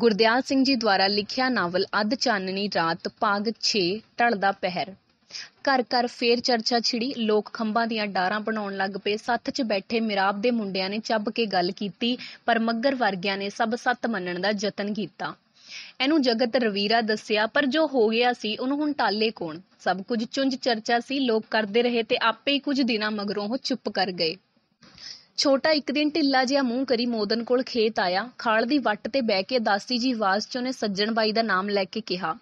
ਗੁਰਦਿਆਲ ਸਿੰਘ ਜੀ ਦੁਆਰਾ ਲਿਖਿਆ ਨਾਵਲ ਅੱਧ ਚਾਨਣੀ ਰਾਤ ਭਾਗ 6 ਦਾ ਪਹਿਰ ਘਰ ਘਰ ਫੇਰ ਚਰਚਾ ਛਿੜੀ ਲੋਕ ਖੰਭਾਂ ਦੀਆਂ ਡਾਰਾਂ ਬਣਾਉਣ ਲੱਗ ਪਏ ਸੱਥ 'ਚ ਬੈਠੇ ਮਿਰਾਬ ਦੇ ਮੁੰਡਿਆਂ ਨੇ ਚੱਬ ਕੇ ਗੱਲ ਕੀਤੀ ਪਰ ਮੱਗਰ ਵਰਗਿਆਂ ਨੇ ਸਭ ਸੱਤ ਮੰਨਣ ਦਾ ਯਤਨ ਕੀਤਾ ਇਹਨੂੰ ਜਗਤ ਰਵੀਰਾ ਦੱਸਿਆ ਪਰ ਜੋ ਹੋ ਗਿਆ ਸੀ ਉਹਨੂੰ ਹੁਣ ਟਾਲੇ ਕੋਣ ਸਭ ਕੁਝ ਚੁੰਝ ਚਰਚਾ ਸੀ ਲੋਕ ਕਰਦੇ ਰਹੇ ਤੇ ਆਪੇ ਹੀ ਕੁਝ ਦਿਨਾਂ ਮਗਰੋਂ ਉਹ ਚੁੱਪ ਕਰ ਗਏ ਛੋਟਾ ਇੱਕ ਦਿਨ ਢਿੱਲਾ ਜਿਹਾ ਮੂੰਹ ਕਰੀ ਮੋਦਨ ਕੋਲ ਖੇਤ ਆਇਆ ਖਾਲ ਦੀ ਵੱਟ ਤੇ ਬਹਿ ਕੇ ਦਾਸੀ ਜੀ ਆਵਾਜ਼ 'ਚ ਉਹਨੇ ਸੱਜਣ ਬਾਈ ਦਾ ਨਾਮ ਲੈ ਕੇ ਕਿਹਾ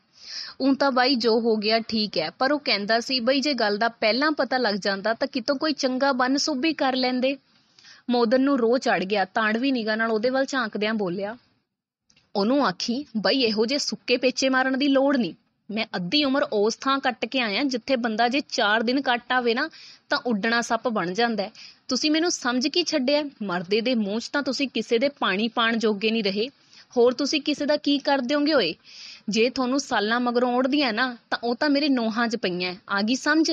ਉਹ ਤਾਂ ਬਾਈ ਜੋ ਹੋ ਗਿਆ ਠੀਕ ਹੈ ਪਰ ਉਹ ਕਹਿੰਦਾ ਸੀ ਬਈ ਜੇ ਗੱਲ ਦਾ ਪਹਿਲਾਂ ਪਤਾ ਲੱਗ ਜਾਂਦਾ ਤਾਂ ਕਿਤੋਂ ਕੋਈ ਚੰਗਾ ਬੰਨ ਸੁਭੀ ਕਰ ਲੈਂਦੇ ਮੋਦਨ ਨੂੰ ਰੋਹ ਚੜ ਗਿਆ ਤਾਂੜਵੀ ਨਿਗਾ ਨਾਲ ਉਹਦੇ ਵੱਲ ਝਾਂਕਦਿਆਂ ਬੋਲਿਆ ਉਹਨੂੰ ਆਖੀ ਬਈ ਇਹੋ ਜੇ ਸੁੱਕੇ ਪੇਚੇ ਮਾਰਨ ਦੀ ਲੋੜ ਨਹੀਂ ਮੈਂ ਅੱਧੀ ਉਮਰ ਉਸ ਥਾਂ ਕੱਟ ਕੇ ਆਇਆ ਜਿੱਥੇ ਬੰਦਾ ਜੇ 4 ਦਿਨ ਕੱਟ ਆਵੇ ਨਾ ਤਾਂ ਉੱਡਣਾ ਸੱਪ ਬਣ ਜਾਂਦਾ ਹੈ ਤੁਸੀਂ ਮੈਨੂੰ ਸਮਝ ਕੀ ਛੱਡਿਆ ਮਰਦੇ ਦੇ ਮੂੰਹ 'ਚ ਤਾਂ ਤੁਸੀਂ ਕਿਸੇ ਦੇ ਪਾਣੀ ਪਾਣ ਜੋਗੇ ਨਹੀਂ ਰਹੇ ਹੋਰ ਤੁਸੀਂ ਕਿਸੇ ਦਾ ਕੀ ਕਰ ਦਿਓਗੇ ਓਏ ਜੇ ਤੁਹਾਨੂੰ ਸਾਲਾਂ ਮਗਰੋਂ ਉੜਦੀਆਂ ਨਾ ਤਾਂ ਉਹ ਤਾਂ ਮੇਰੇ ਨੋਹਾਂ 'ਚ ਪਈਆਂ ਆ ਗਈ ਸਮਝ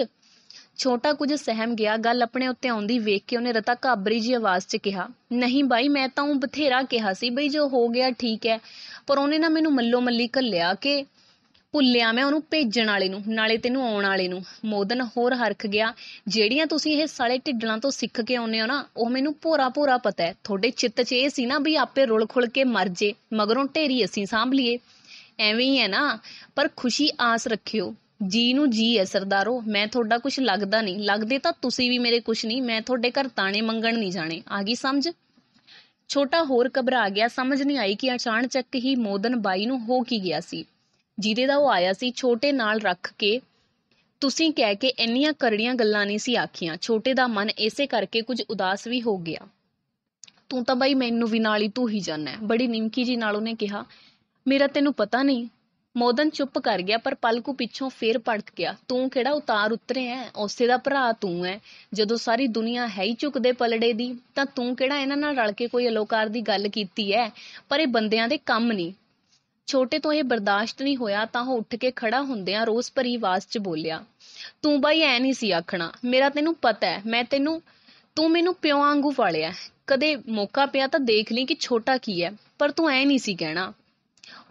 ਛੋਟਾ ਕੁਝ ਸਹਿਮ ਗਿਆ ਗੱਲ ਆਪਣੇ ਉੱਤੇ ਆਉਂਦੀ ਵੇਖ ਕੇ ਉਹਨੇ ਰਤਾ ਕਾਬਰੀ ਜੀ ਆਵਾਜ਼ 'ਚ ਕਿਹਾ ਨਹੀਂ ਬਾਈ ਮੈਂ ਤਾਂ ਉਹ ਬਥੇਰਾ ਕਿਹਾ ਸੀ ਬਈ ਜੋ ਹੋ ਗਿਆ ਠੀਕ ਹੈ ਪਰ ਉਹਨੇ ਨਾ ਮੈਨੂੰ ਮੱਲੋ ਮੱਲੀ ਕੱਲਿਆ ਕਿ ਭੁੱਲਿਆ ਮੈਂ ਉਹਨੂੰ ਭੇਜਣ ਵਾਲੇ ਨੂੰ ਨਾਲੇ ਤੈਨੂੰ ਆਉਣ ਵਾਲੇ ਨੂੰ ਮੋਦਨ ਹੋਰ ਹਰਖ ਗਿਆ ਜਿਹੜੀਆਂ ਤੁਸੀਂ ਇਹ ਸਾਲੇ ਢਿੱਡਲਾਂ ਤੋਂ ਸਿੱਖ ਕੇ ਆਉਨੇ ਹੋ ਨਾ ਉਹ ਮੈਨੂੰ ਭੋਰਾ ਭੋਰਾ ਪਤਾ ਹੈ ਤੁਹਾਡੇ ਚਿੱਤ 'ਚ ਇਹ ਸੀ ਨਾ ਵੀ ਆਪੇ ਰੁਲ ਖੁਲ ਕੇ ਮਰ ਜੇ ਮਗਰੋਂ ਢੇਰੀ ਅਸੀਂ ਸਾਂਭ ਲਈਏ ਐਵੇਂ ਹੀ ਹੈ ਨਾ ਪਰ ਖੁਸ਼ੀ ਆਸ ਰੱਖਿਓ ਜੀ ਨੂੰ ਜੀ ਹੈ ਸਰਦਾਰੋ ਮੈਂ ਤੁਹਾਡਾ ਕੁਝ ਲੱਗਦਾ ਨਹੀਂ ਲੱਗਦੇ ਤਾਂ ਤੁਸੀਂ ਵੀ ਮੇਰੇ ਕੁਝ ਨਹੀਂ ਮੈਂ ਤੁਹਾਡੇ ਘਰ ਤਾਣੇ ਮੰਗਣ ਨਹੀਂ ਜਾਣੇ ਆ ਗਈ ਸਮਝ ਛੋਟਾ ਹੋਰ ਘਬਰਾ ਗਿਆ ਸਮਝ ਨਹੀਂ ਆਈ ਕਿ ਅਚਾਨਕ ਹੀ ਮੋਦਨ ਬਾਈ ਨੂੰ ਹੋ ਕੀ ਗਿਆ ਸੀ ਜਿਹਦੇ ਦਾ ਉਹ ਆਇਆ ਸੀ ਛੋਟੇ ਨਾਲ ਰੱਖ ਕੇ ਤੁਸੀਂ ਕਹਿ ਕੇ ਇੰਨੀਆਂ ਕਰੜੀਆਂ ਗੱਲਾਂ ਨਹੀਂ ਸੀ ਆਖੀਆਂ ਛੋਟੇ ਦਾ ਮਨ ਇਸੇ ਕਰਕੇ ਕੁਝ ਉਦਾਸ ਵੀ ਹੋ ਗਿਆ ਤੂੰ ਤਾਂ ਬਾਈ ਮੈਨੂੰ ਵੀ ਨਾਲ ਹੀ ਤੂੰ ਹੀ ਜਾਣਾ ਬੜੀ ਨਿਮਕੀ ਜੀ ਨਾਲ ਉਹਨੇ ਕਿਹਾ ਮੇਰਾ ਤੈਨੂੰ ਪਤਾ ਨਹੀਂ ਮੋਦਨ ਚੁੱਪ ਕਰ ਗਿਆ ਪਰ ਪਲਕੂ ਪਿੱਛੋਂ ਫੇਰ ਪੜਕ ਗਿਆ ਤੂੰ ਕਿਹੜਾ ਉਤਾਰ ਉਤਰੇ ਐ ਉਸੇ ਦਾ ਭਰਾ ਤੂੰ ਐ ਜਦੋਂ ਸਾਰੀ ਦੁਨੀਆ ਹੈ ਹੀ ਝੁਕਦੇ ਪਲੜੇ ਦੀ ਤਾਂ ਤੂੰ ਕਿਹੜਾ ਇਹਨਾਂ ਨਾਲ ਰਲ ਕੇ ਕੋਈ ਅਲੋਕਾਰ ਦੀ ਗੱਲ ਕੀਤੀ ਐ ਪਰ ਇਹ ਬੰਦਿਆਂ ਦੇ ਕੰਮ ਨਹੀਂ ਛੋਟੇ ਤੋਂ ਇਹ ਬਰਦਾਸ਼ਤ ਨਹੀਂ ਹੋਇਆ ਤਾਂ ਉਹ ਉੱਠ ਕੇ ਖੜਾ ਹੁੰਦਿਆਂ ਰੋਸ ਭਰੀ ਆਵਾਜ਼ 'ਚ ਬੋਲਿਆ ਤੂੰ ਬਾਈ ਐ ਨਹੀਂ ਸੀ ਆਖਣਾ ਮੇਰਾ ਤੈਨੂੰ ਪਤਾ ਹੈ ਮੈਂ ਤੈਨੂੰ ਤੂੰ ਮੈਨੂੰ ਪਿਓ ਵਾਂਗੂ ਪਾਲਿਆ ਕਦੇ ਮੌਕਾ ਪਿਆ ਤਾਂ ਦੇਖ ਲਈ ਕਿ ਛੋਟਾ ਕੀ ਹੈ ਪਰ ਤੂੰ ਐ ਨਹੀਂ ਸੀ ਕਹਿਣਾ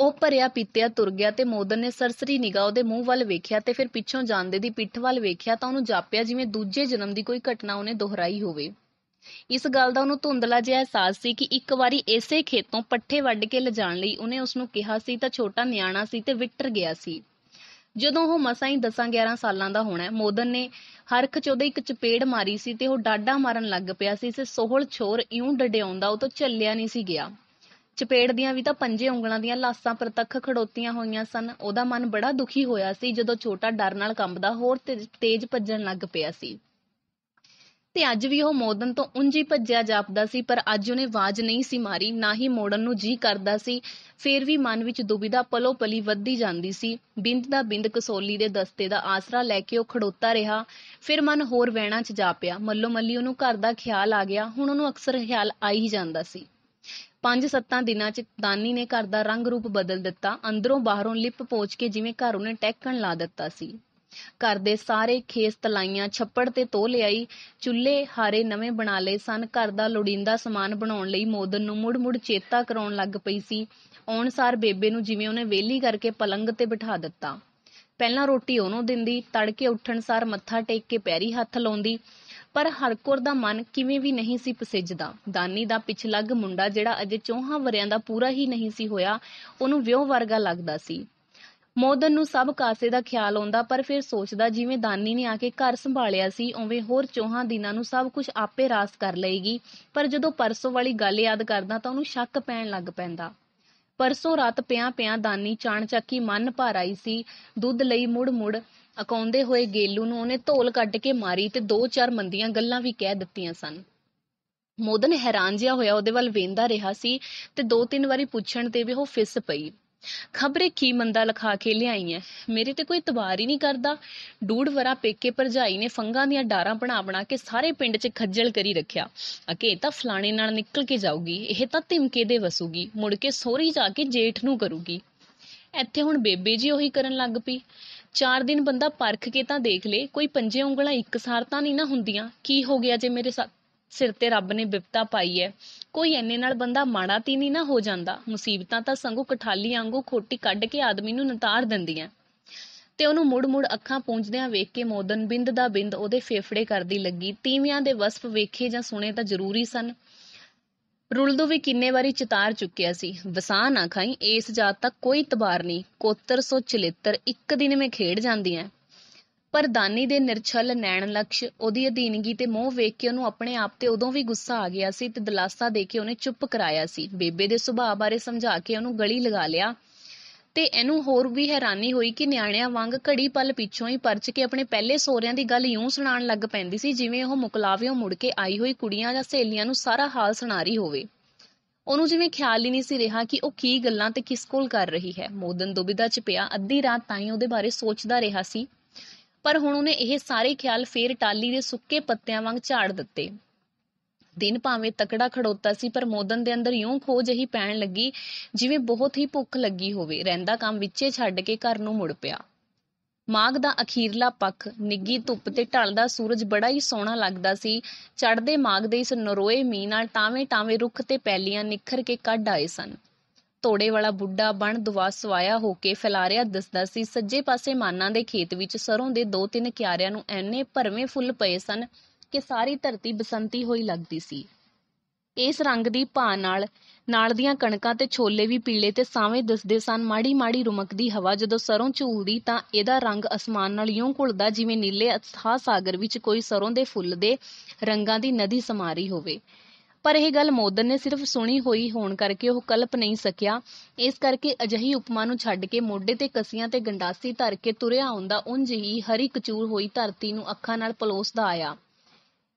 ਉਹ ਭਰਿਆ ਪੀਤਿਆ ਤੁਰ ਗਿਆ ਤੇ ਮੋਦਨ ਨੇ ਸਰਸਰੀ ਨਿਗਾਹ ਉਹਦੇ ਮੂੰਹ ਵੱਲ ਵੇਖਿਆ ਤੇ ਫਿਰ ਪਿੱਛੋਂ ਜਾਂਦੇ ਦੀ ਪਿੱਠ ਵੱਲ ਵੇਖਿਆ ਤਾਂ ਉਹਨੂੰ ਜਾਪਿਆ ਜਿਵੇਂ ਦੂਜੇ ਜਨਮ ਦੀ ਕੋਈ ਘਟਨਾ ਉਹਨੇ ਦੁਹਰਾਈ ਹੋਵੇ ਇਸ ਗੱਲ ਦਾ ਉਹਨੂੰ ਧੁੰਦਲਾ ਜਿਹਾ ਅਹਿਸਾਸ ਸੀ ਕਿ ਇੱਕ ਵਾਰੀ ਇਸੇ ਖੇਤੋਂ ਪੱਠੇ ਵੱਢ ਕੇ ਲਿਜਾਣ ਲਈ ਉਹਨੇ ਉਸ ਨੂੰ ਕਿਹਾ ਸੀ ਤਾਂ ਛੋਟਾ ਨਿਆਣਾ ਸੀ ਤੇ ਵਿਟਰ ਗਿਆ ਸੀ ਜਦੋਂ ਉਹ ਮਸਾਂ ਹੀ 10-11 ਸਾਲਾਂ ਦਾ ਹੋਣਾ ਮੋਦਨ ਨੇ ਹਰਖ ਖਚੋਦੇ ਇੱਕ ਚਪੇੜ ਮਾਰੀ ਸੀ ਤੇ ਉਹ ਡਾਡਾ ਮਾਰਨ ਲੱਗ ਪਿਆ ਸੀ ਤੇ ਸੋਹਲ ਛੋਰ ਇਉਂ ਡਡਿਆਉਂਦਾ ਉਹ ਤੋਂ ਚੱਲਿਆ ਨਹੀਂ ਸੀ ਗਿਆ ਚਪੇੜ ਦੀਆਂ ਵੀ ਤਾਂ ਪੰਜੇ ਉਂਗਲਾਂ ਦੀਆਂ ਲਾਸਾਂ ਪ੍ਰਤੱਖ ਖੜੋਤੀਆਂ ਹੋਈਆਂ ਸਨ ਉਹਦਾ ਮਨ ਬੜਾ ਦੁਖੀ ਹੋਇਆ ਸੀ ਜਦੋਂ ਛੋਟਾ ਡਰ ਨਾਲ ਕੰਬਦਾ ਹੋਰ ਤੇਜ਼ ਭੱਜਣ ਲੱਗ ਪਿਆ ਸੀ ਤੇ ਅੱਜ ਵੀ ਉਹ ਮੋਦਨ ਤੋਂ ਉਂਝੀ ਭੱਜਿਆ ਜਾਪਦਾ ਸੀ ਪਰ ਅੱਜ ਉਹਨੇ ਆਵਾਜ਼ ਨਹੀਂ ਸੀ ਮਾਰੀ ਨਾ ਹੀ ਮੋੜਨ ਨੂੰ ਜੀ ਕਰਦਾ ਸੀ ਫੇਰ ਵੀ ਮਨ ਵਿੱਚ ਦੁਬਿਧਾ ਪਲੋ ਪਲੀ ਵੱਧਦੀ ਜਾਂਦੀ ਸੀ ਬਿੰਦ ਦਾ ਬਿੰਦ ਕਸੋਲੀ ਦੇ ਦਸਤੇ ਦਾ ਆਸਰਾ ਲੈ ਕੇ ਉਹ ਖੜੋਤਾ ਰਿਹਾ ਫਿਰ ਮਨ ਹੋਰ ਵਹਿਣਾ 'ਚ ਜਾ ਪਿਆ ਮੱਲੋ ਮੱਲੀ ਉਹਨੂੰ ਘਰ ਦਾ ਖਿਆਲ ਆ ਗਿਆ ਹੁਣ ਉਹਨੂੰ ਅਕਸਰ ਖਿਆਲ ਆ ਹੀ ਜਾਂਦਾ ਸੀ ਪੰਜ ਸੱਤਾਂ ਦਿਨਾਂ 'ਚ ਦਾਨੀ ਨੇ ਘਰ ਦਾ ਰੰਗ ਰੂਪ ਬਦਲ ਦਿੱਤਾ ਅੰਦਰੋਂ ਬਾਹਰੋਂ ਲਿਪ ਪੋਚ ਕੇ ਜਿਵੇਂ ਘਰ ਉਹਨੇ ਟਹਿਕਣ ਲਾ ਦਿੱਤਾ ਸੀ ਘਰ ਦੇ ਸਾਰੇ ਖੇਸ ਤਲਾਈਆਂ ਛੱਪੜ ਤੇ ਤੋ ਲਈ ਚੁੱਲ੍ਹੇ ਹਾਰੇ ਨਵੇਂ ਬਣਾ ਲਏ ਸਨ ਘਰ ਦਾ ਲੋੜੀਂਦਾ ਸਮਾਨ ਬਣਾਉਣ ਲਈ ਮੋਦਨ ਨੂੰ ਮੁੜ-ਮੁੜ ਚੇਤਾ ਕਰਾਉਣ ਲੱਗ ਪਈ ਸੀ ਔਣਸਾਰ ਬੇਬੇ ਨੂੰ ਜਿਵੇਂ ਉਹਨੇ ਵੇਲੀ ਕਰਕੇ ਪਲੰਗ ਤੇ ਬਿਠਾ ਦਿੱਤਾ ਪਹਿਲਾਂ ਰੋਟੀ ਉਹਨੂੰ ਦਿੰਦੀ ਤੜਕੇ ਉੱਠਣ ਸਾਰ ਮੱਥਾ ਟੇਕ ਕੇ ਪੈਰੀ ਹੱਥ ਲਾਉਂਦੀ ਪਰ ਹਰਕੁਰ ਦਾ ਮਨ ਕਿਵੇਂ ਵੀ ਨਹੀਂ ਸੀ ਪਸਿੱਜਦਾ ਦਾਨੀ ਦਾ ਪਿਛਲੱਗ ਮੁੰਡਾ ਜਿਹੜਾ ਅਜੇ ਚੌਹਾਂ ਵਰਿਆਂ ਦਾ ਪੂਰਾ ਹੀ ਨਹੀਂ ਸੀ ਹੋਇਆ ਉਹਨੂੰ ਵਿਉਹ ਵਰਗਾ ਲੱਗਦਾ ਸੀ ਮੋਦਨ ਨੂੰ ਸਭ ਕਾਸੇ ਦਾ ਖਿਆਲ ਆਉਂਦਾ ਪਰ ਫਿਰ ਸੋਚਦਾ ਜਿਵੇਂ ਦਾਨੀ ਨੇ ਆ ਕੇ ਘਰ ਸੰਭਾਲਿਆ ਸੀ ਉਵੇਂ ਹੋਰ ਚੋਹਾਂ ਦਿਨਾਂ ਨੂੰ ਸਭ ਕੁਝ ਆਪੇ ਰਾਸ ਕਰ ਲਏਗੀ ਪਰ ਜਦੋਂ ਪਰਸੋਂ ਵਾਲੀ ਗੱਲ ਯਾਦ ਕਰਦਾ ਤਾਂ ਉਹਨੂੰ ਸ਼ੱਕ ਪੈਣ ਲੱਗ ਪੈਂਦਾ ਪਰਸੋਂ ਰਾਤ ਪਿਆਂ ਪਿਆਂ ਦਾਨੀ ਚਾਣਚੱਕੀ ਮਨ ਭਰ ਆਈ ਸੀ ਦੁੱਧ ਲਈ ਮੁੜ ਮੁੜ ਅਕਾਉਂਦੇ ਹੋਏ ਗੇਲੂ ਨੂੰ ਉਹਨੇ ਢੋਲ ਕੱਢ ਕੇ ਮਾਰੀ ਤੇ ਦੋ ਚਾਰ ਮੰਦੀਆਂ ਗੱਲਾਂ ਵੀ ਕਹਿ ਦਿੱਤੀਆਂ ਸਨ ਮੋਦਨ ਹੈਰਾਨ ਜਿਹਾ ਹੋਇਆ ਉਹਦੇ ਵੱਲ ਵੇਂਦਾ ਰਿਹਾ ਸੀ ਤੇ ਦੋ ਤਿੰਨ ਵਾਰੀ ਪੁੱਛਣ ਤੇ ਵੀ ਉਹ ਫਿਸ ਪਈ ਖਬਰੇ ਕੀ ਮੰਦਾ ਲਖਾ ਕੇ ਲਿਆਈ ਐ ਮੇਰੇ ਤੇ ਕੋਈ ਤਵਾਰ ਹੀ ਨਹੀਂ ਕਰਦਾ ਡੂੜ ਵਰਾ ਪੇਕੇ ਭਰਜਾਈ ਨੇ ਫੰਗਾ ਦੀਆਂ ਡਾਰਾਂ ਬਣਾ ਬਣਾ ਕੇ ਸਾਰੇ ਪਿੰਡ 'ਚ ਖੱਜਲ ਕਰੀ ਰੱਖਿਆ ਅਕੇ ਤਾਂ ਫਲਾਣੇ ਨਾਲ ਨਿਕਲ ਕੇ ਜਾਊਗੀ ਇਹ ਤਾਂ ਧਿਮਕੇ ਦੇ ਵਸੂਗੀ ਮੁੜ ਕੇ ਸੋਰੀ ਜਾ ਕੇ ਜੇਠ ਨੂੰ ਕਰੂਗੀ ਇੱਥੇ ਹੁਣ ਬੇਬੇ ਜੀ ਉਹੀ ਕਰਨ ਲੱਗ ਪਈ ਚਾਰ ਦਿਨ ਬੰਦਾ ਪਰਖ ਕੇ ਤਾਂ ਦੇਖ ਲੇ ਕੋਈ ਪੰਜੇ ਉਂਗਲਾਂ ਇੱਕ ਸਾਰ ਤਾਂ ਨਹੀਂ ਨਾ ਹੁੰਦੀਆਂ ਕੀ ਹੋ ਗਿਆ ਜੇ ਮੇਰੇ ਸਿਰ ਤੇ ਰੱਬ ਨੇ ਬਿਪਤਾ ਪਾਈ ਐ ਕੋਈ ਐਨੇ ਨਾਲ ਬੰਦਾ ਮਾੜਾ ਤੀ ਨਹੀਂ ਨਾ ਹੋ ਜਾਂਦਾ ਮੁਸੀਬਤਾਂ ਤਾਂ ਸੰਗੂ ਕਠਾਲੀ ਵਾਂਗੂ ਖੋਟੀ ਕੱਢ ਕੇ ਆਦਮੀ ਨੂੰ ਨਤਾਰ ਦਿੰਦੀਆਂ ਤੇ ਉਹਨੂੰ ਮੁੜ-ਮੁੜ ਅੱਖਾਂ ਪੂੰਝਦਿਆਂ ਵੇਖ ਕੇ ਮੋਦਨ ਬਿੰਦ ਦਾ ਬਿੰਦ ਉਹਦੇ ਫੇਫੜੇ ਕਰਦੀ ਲੱਗੀ ਤੀਵਿਆਂ ਦੇ ਵਸਫ ਵੇਖੇ ਜਾਂ ਸੁਣੇ ਤਾਂ ਜ਼ਰੂਰੀ ਸਨ ਰੁਲਦੂ ਵੀ ਕਿੰਨੇ ਵਾਰੀ ਚਿਤਾਰ ਚੁੱਕਿਆ ਸੀ ਵਸਾ ਨਾ ਖਾਈ ਇਸ ਜਾਤ ਤੱਕ ਕੋਈ ਤਬਾਰ ਨਹੀਂ ਕੋਤਰ ਸੋ ਚਲਿੱਤਰ ਇੱਕ ਦਿਨ ਵਿੱਚ ਖੇਡ ਜਾਂਦੀਆਂ ਪਰ ਦਾਨੀ ਦੇ ਨਿਰਛਲ ਨੈਣ ਲਕਸ਼ ਉਹਦੀ ਅਧੀਨਗੀ ਤੇ ਮੋਹ ਵੇਖ ਕੇ ਉਹਨੂੰ ਆਪਣੇ ਆਪ ਤੇ ਉਦੋਂ ਵੀ ਗੁੱਸਾ ਆ ਗਿਆ ਸੀ ਤੇ ਦਲਾਸਾ ਦੇ ਕੇ ਉਹਨੇ ਚੁੱਪ ਕਰਾਇਆ ਸੀ ਬੇਬੇ ਦੇ ਸੁਭਾਅ ਬਾਰੇ ਸਮਝਾ ਕੇ ਉਹਨੂੰ ਗਲੀ ਲਗਾ ਲਿਆ ਤੇ ਇਹਨੂੰ ਹੋਰ ਵੀ ਹੈਰਾਨੀ ਹੋਈ ਕਿ ਨਿਆਣਿਆਂ ਵਾਂਗ ਘੜੀ ਪਲ ਪਿੱਛੋਂ ਹੀ ਪਰਚ ਕੇ ਆਪਣੇ ਪਹਿਲੇ ਸੋਹਰਿਆਂ ਦੀ ਗੱਲ ਯੂੰ ਸੁਣਾਉਣ ਲੱਗ ਪੈਂਦੀ ਸੀ ਜਿਵੇਂ ਉਹ ਮੁਕਲਾਵਿਓਂ ਮੁੜ ਕੇ ਆਈ ਹੋਈ ਕੁੜੀਆਂ ਜਾਂ ਸਹੇਲੀਆਂ ਨੂੰ ਸਾਰਾ ਹਾਲ ਸੁਣਾ ਰਹੀ ਹੋਵੇ ਉਹਨੂੰ ਜਿਵੇਂ ਖਿਆਲ ਹੀ ਨਹੀਂ ਸੀ ਰਿਹਾ ਕਿ ਉਹ ਕੀ ਗੱਲਾਂ ਤੇ ਕਿਸ ਕੋਲ ਕਰ ਰਹੀ ਹੈ ਮੋਦਨ ਦੁਬਿਧਾ 'ਚ ਪਿਆ ਅੱਧੀ ਰਾਤ ਤਾਈਂ ਉਹਦੇ ਬਾਰੇ ਸੋਚਦਾ ਰਿਹਾ ਸੀ ਪਰ ਹੁਣ ਉਹਨੇ ਇਹ ਸਾਰੇ ਖਿਆਲ ਫੇਰ ਟਾਲੀ ਦੇ ਸੁੱਕੇ ਪੱਤਿਆਂ ਵਾਂਗ ਝਾੜ ਦਿੱਤੇ ਦਿਨ ਭਾਵੇਂ ਤਕੜਾ ਖੜੋਤਾ ਸੀ ਪਰ ਮੋਦਨ ਦੇ ਅੰਦਰ ਯੂੰ ਖੋਜ ਹੀ ਪੈਣ ਲੱਗੀ ਜਿਵੇਂ ਬਹੁਤ ਹੀ ਭੁੱਖ ਲੱਗੀ ਹੋਵੇ ਰਹਿੰਦਾ ਕੰਮ ਵਿੱਚੇ ਛੱਡ ਕੇ ਘਰ ਨੂੰ ਮੁੜ ਪਿਆ ਮਾਗ ਦਾ ਅਖੀਰਲਾ ਪੱਖ ਨਿੱਗੀ ਧੁੱਪ ਤੇ ਢਲਦਾ ਸੂਰਜ ਬੜਾ ਹੀ ਸੋਹਣਾ ਲੱਗਦਾ ਸੀ ਚੜ੍ਹਦੇ ਮਾਗ ਦੇ ਇਸ ਨਰੋਏ ਮੀਂਹ ਨਾਲ ਟਾਵੇਂ-ਟਾਵੇਂ ਰੁੱਖ ਤੇ ਪੈਲੀਆਂ ਨਿਖਰ ਕੇ ਕੱਢ ਆਏ ਸਨ ਤੋੜੇ ਵਾਲਾ ਬੁੱਢਾ ਬਣ ਦੁਆ ਸਵਾਇਆ ਹੋ ਕੇ ਫਲਾਰਿਆ ਦਿਸਦਾ ਸੀ ਸੱਜੇ ਪਾਸੇ ਮਾਨਾਂ ਦੇ ਖੇਤ ਵਿੱਚ ਸਰੋਂ ਦੇ ਦੋ ਤਿੰਨ ਕਿਆਰਿਆਂ ਨੂੰ ਐਨੇ ਭਰਵੇਂ ਫੁੱਲ ਪਏ ਸਨ ਕਿ ਸਾਰੀ ਧਰਤੀ ਬਸੰਤੀ ਹੋਈ ਲੱਗਦੀ ਸੀ ਇਸ ਰੰਗ ਦੀ ਭਾ ਨਾਲ ਨਾਲ ਦੀਆਂ ਕਣਕਾਂ ਤੇ ਛੋਲੇ ਵੀ ਪੀਲੇ ਤੇ ਸਾਵੇਂ ਦਿਸਦੇ ਸਨ ਮਾੜੀ ਮਾੜੀ ਰੁਮਕਦੀ ਹਵਾ ਜਦੋਂ ਸਰੋਂ ਝੂਲਦੀ ਤਾਂ ਇਹਦਾ ਰੰਗ ਅਸਮਾਨ ਨਾਲ ਯੂੰ ਘੁਲਦਾ ਜਿਵੇਂ ਨੀਲੇ ਅਥਾਹ ਸਾਗਰ ਵਿੱਚ ਕੋਈ ਸਰੋਂ ਦੇ ਫੁੱਲ ਦੇ ਰੰਗਾਂ ਦੀ ਨਦੀ ਸਮਾਰੀ ਹੋਵੇ ਪਰ ਇਹ ਗੱਲ ਮੋਦਨ ਨੇ ਸਿਰਫ ਸੁਣੀ ਹੋਈ ਹੋਣ ਕਰਕੇ ਉਹ ਕਲਪ ਨਹੀਂ ਸਕਿਆ ਇਸ ਕਰਕੇ ਅਜਹੀ ਉਪਮਾ ਨੂੰ ਛੱਡ ਕੇ ਮੋਢੇ ਤੇ ਕਸੀਆਂ ਤੇ ਗੰਡਾਸੀ ਧਰ ਕੇ ਤੁਰਿਆ ਆਉਂਦਾ ਉੰਜ ਹੀ ਹਰੀ ਕਚੂਰ ਹੋਈ ਧਰਤੀ ਨੂੰ ਅੱਖਾਂ ਨਾਲ ਪਲੋਸਦਾ ਆਇਆ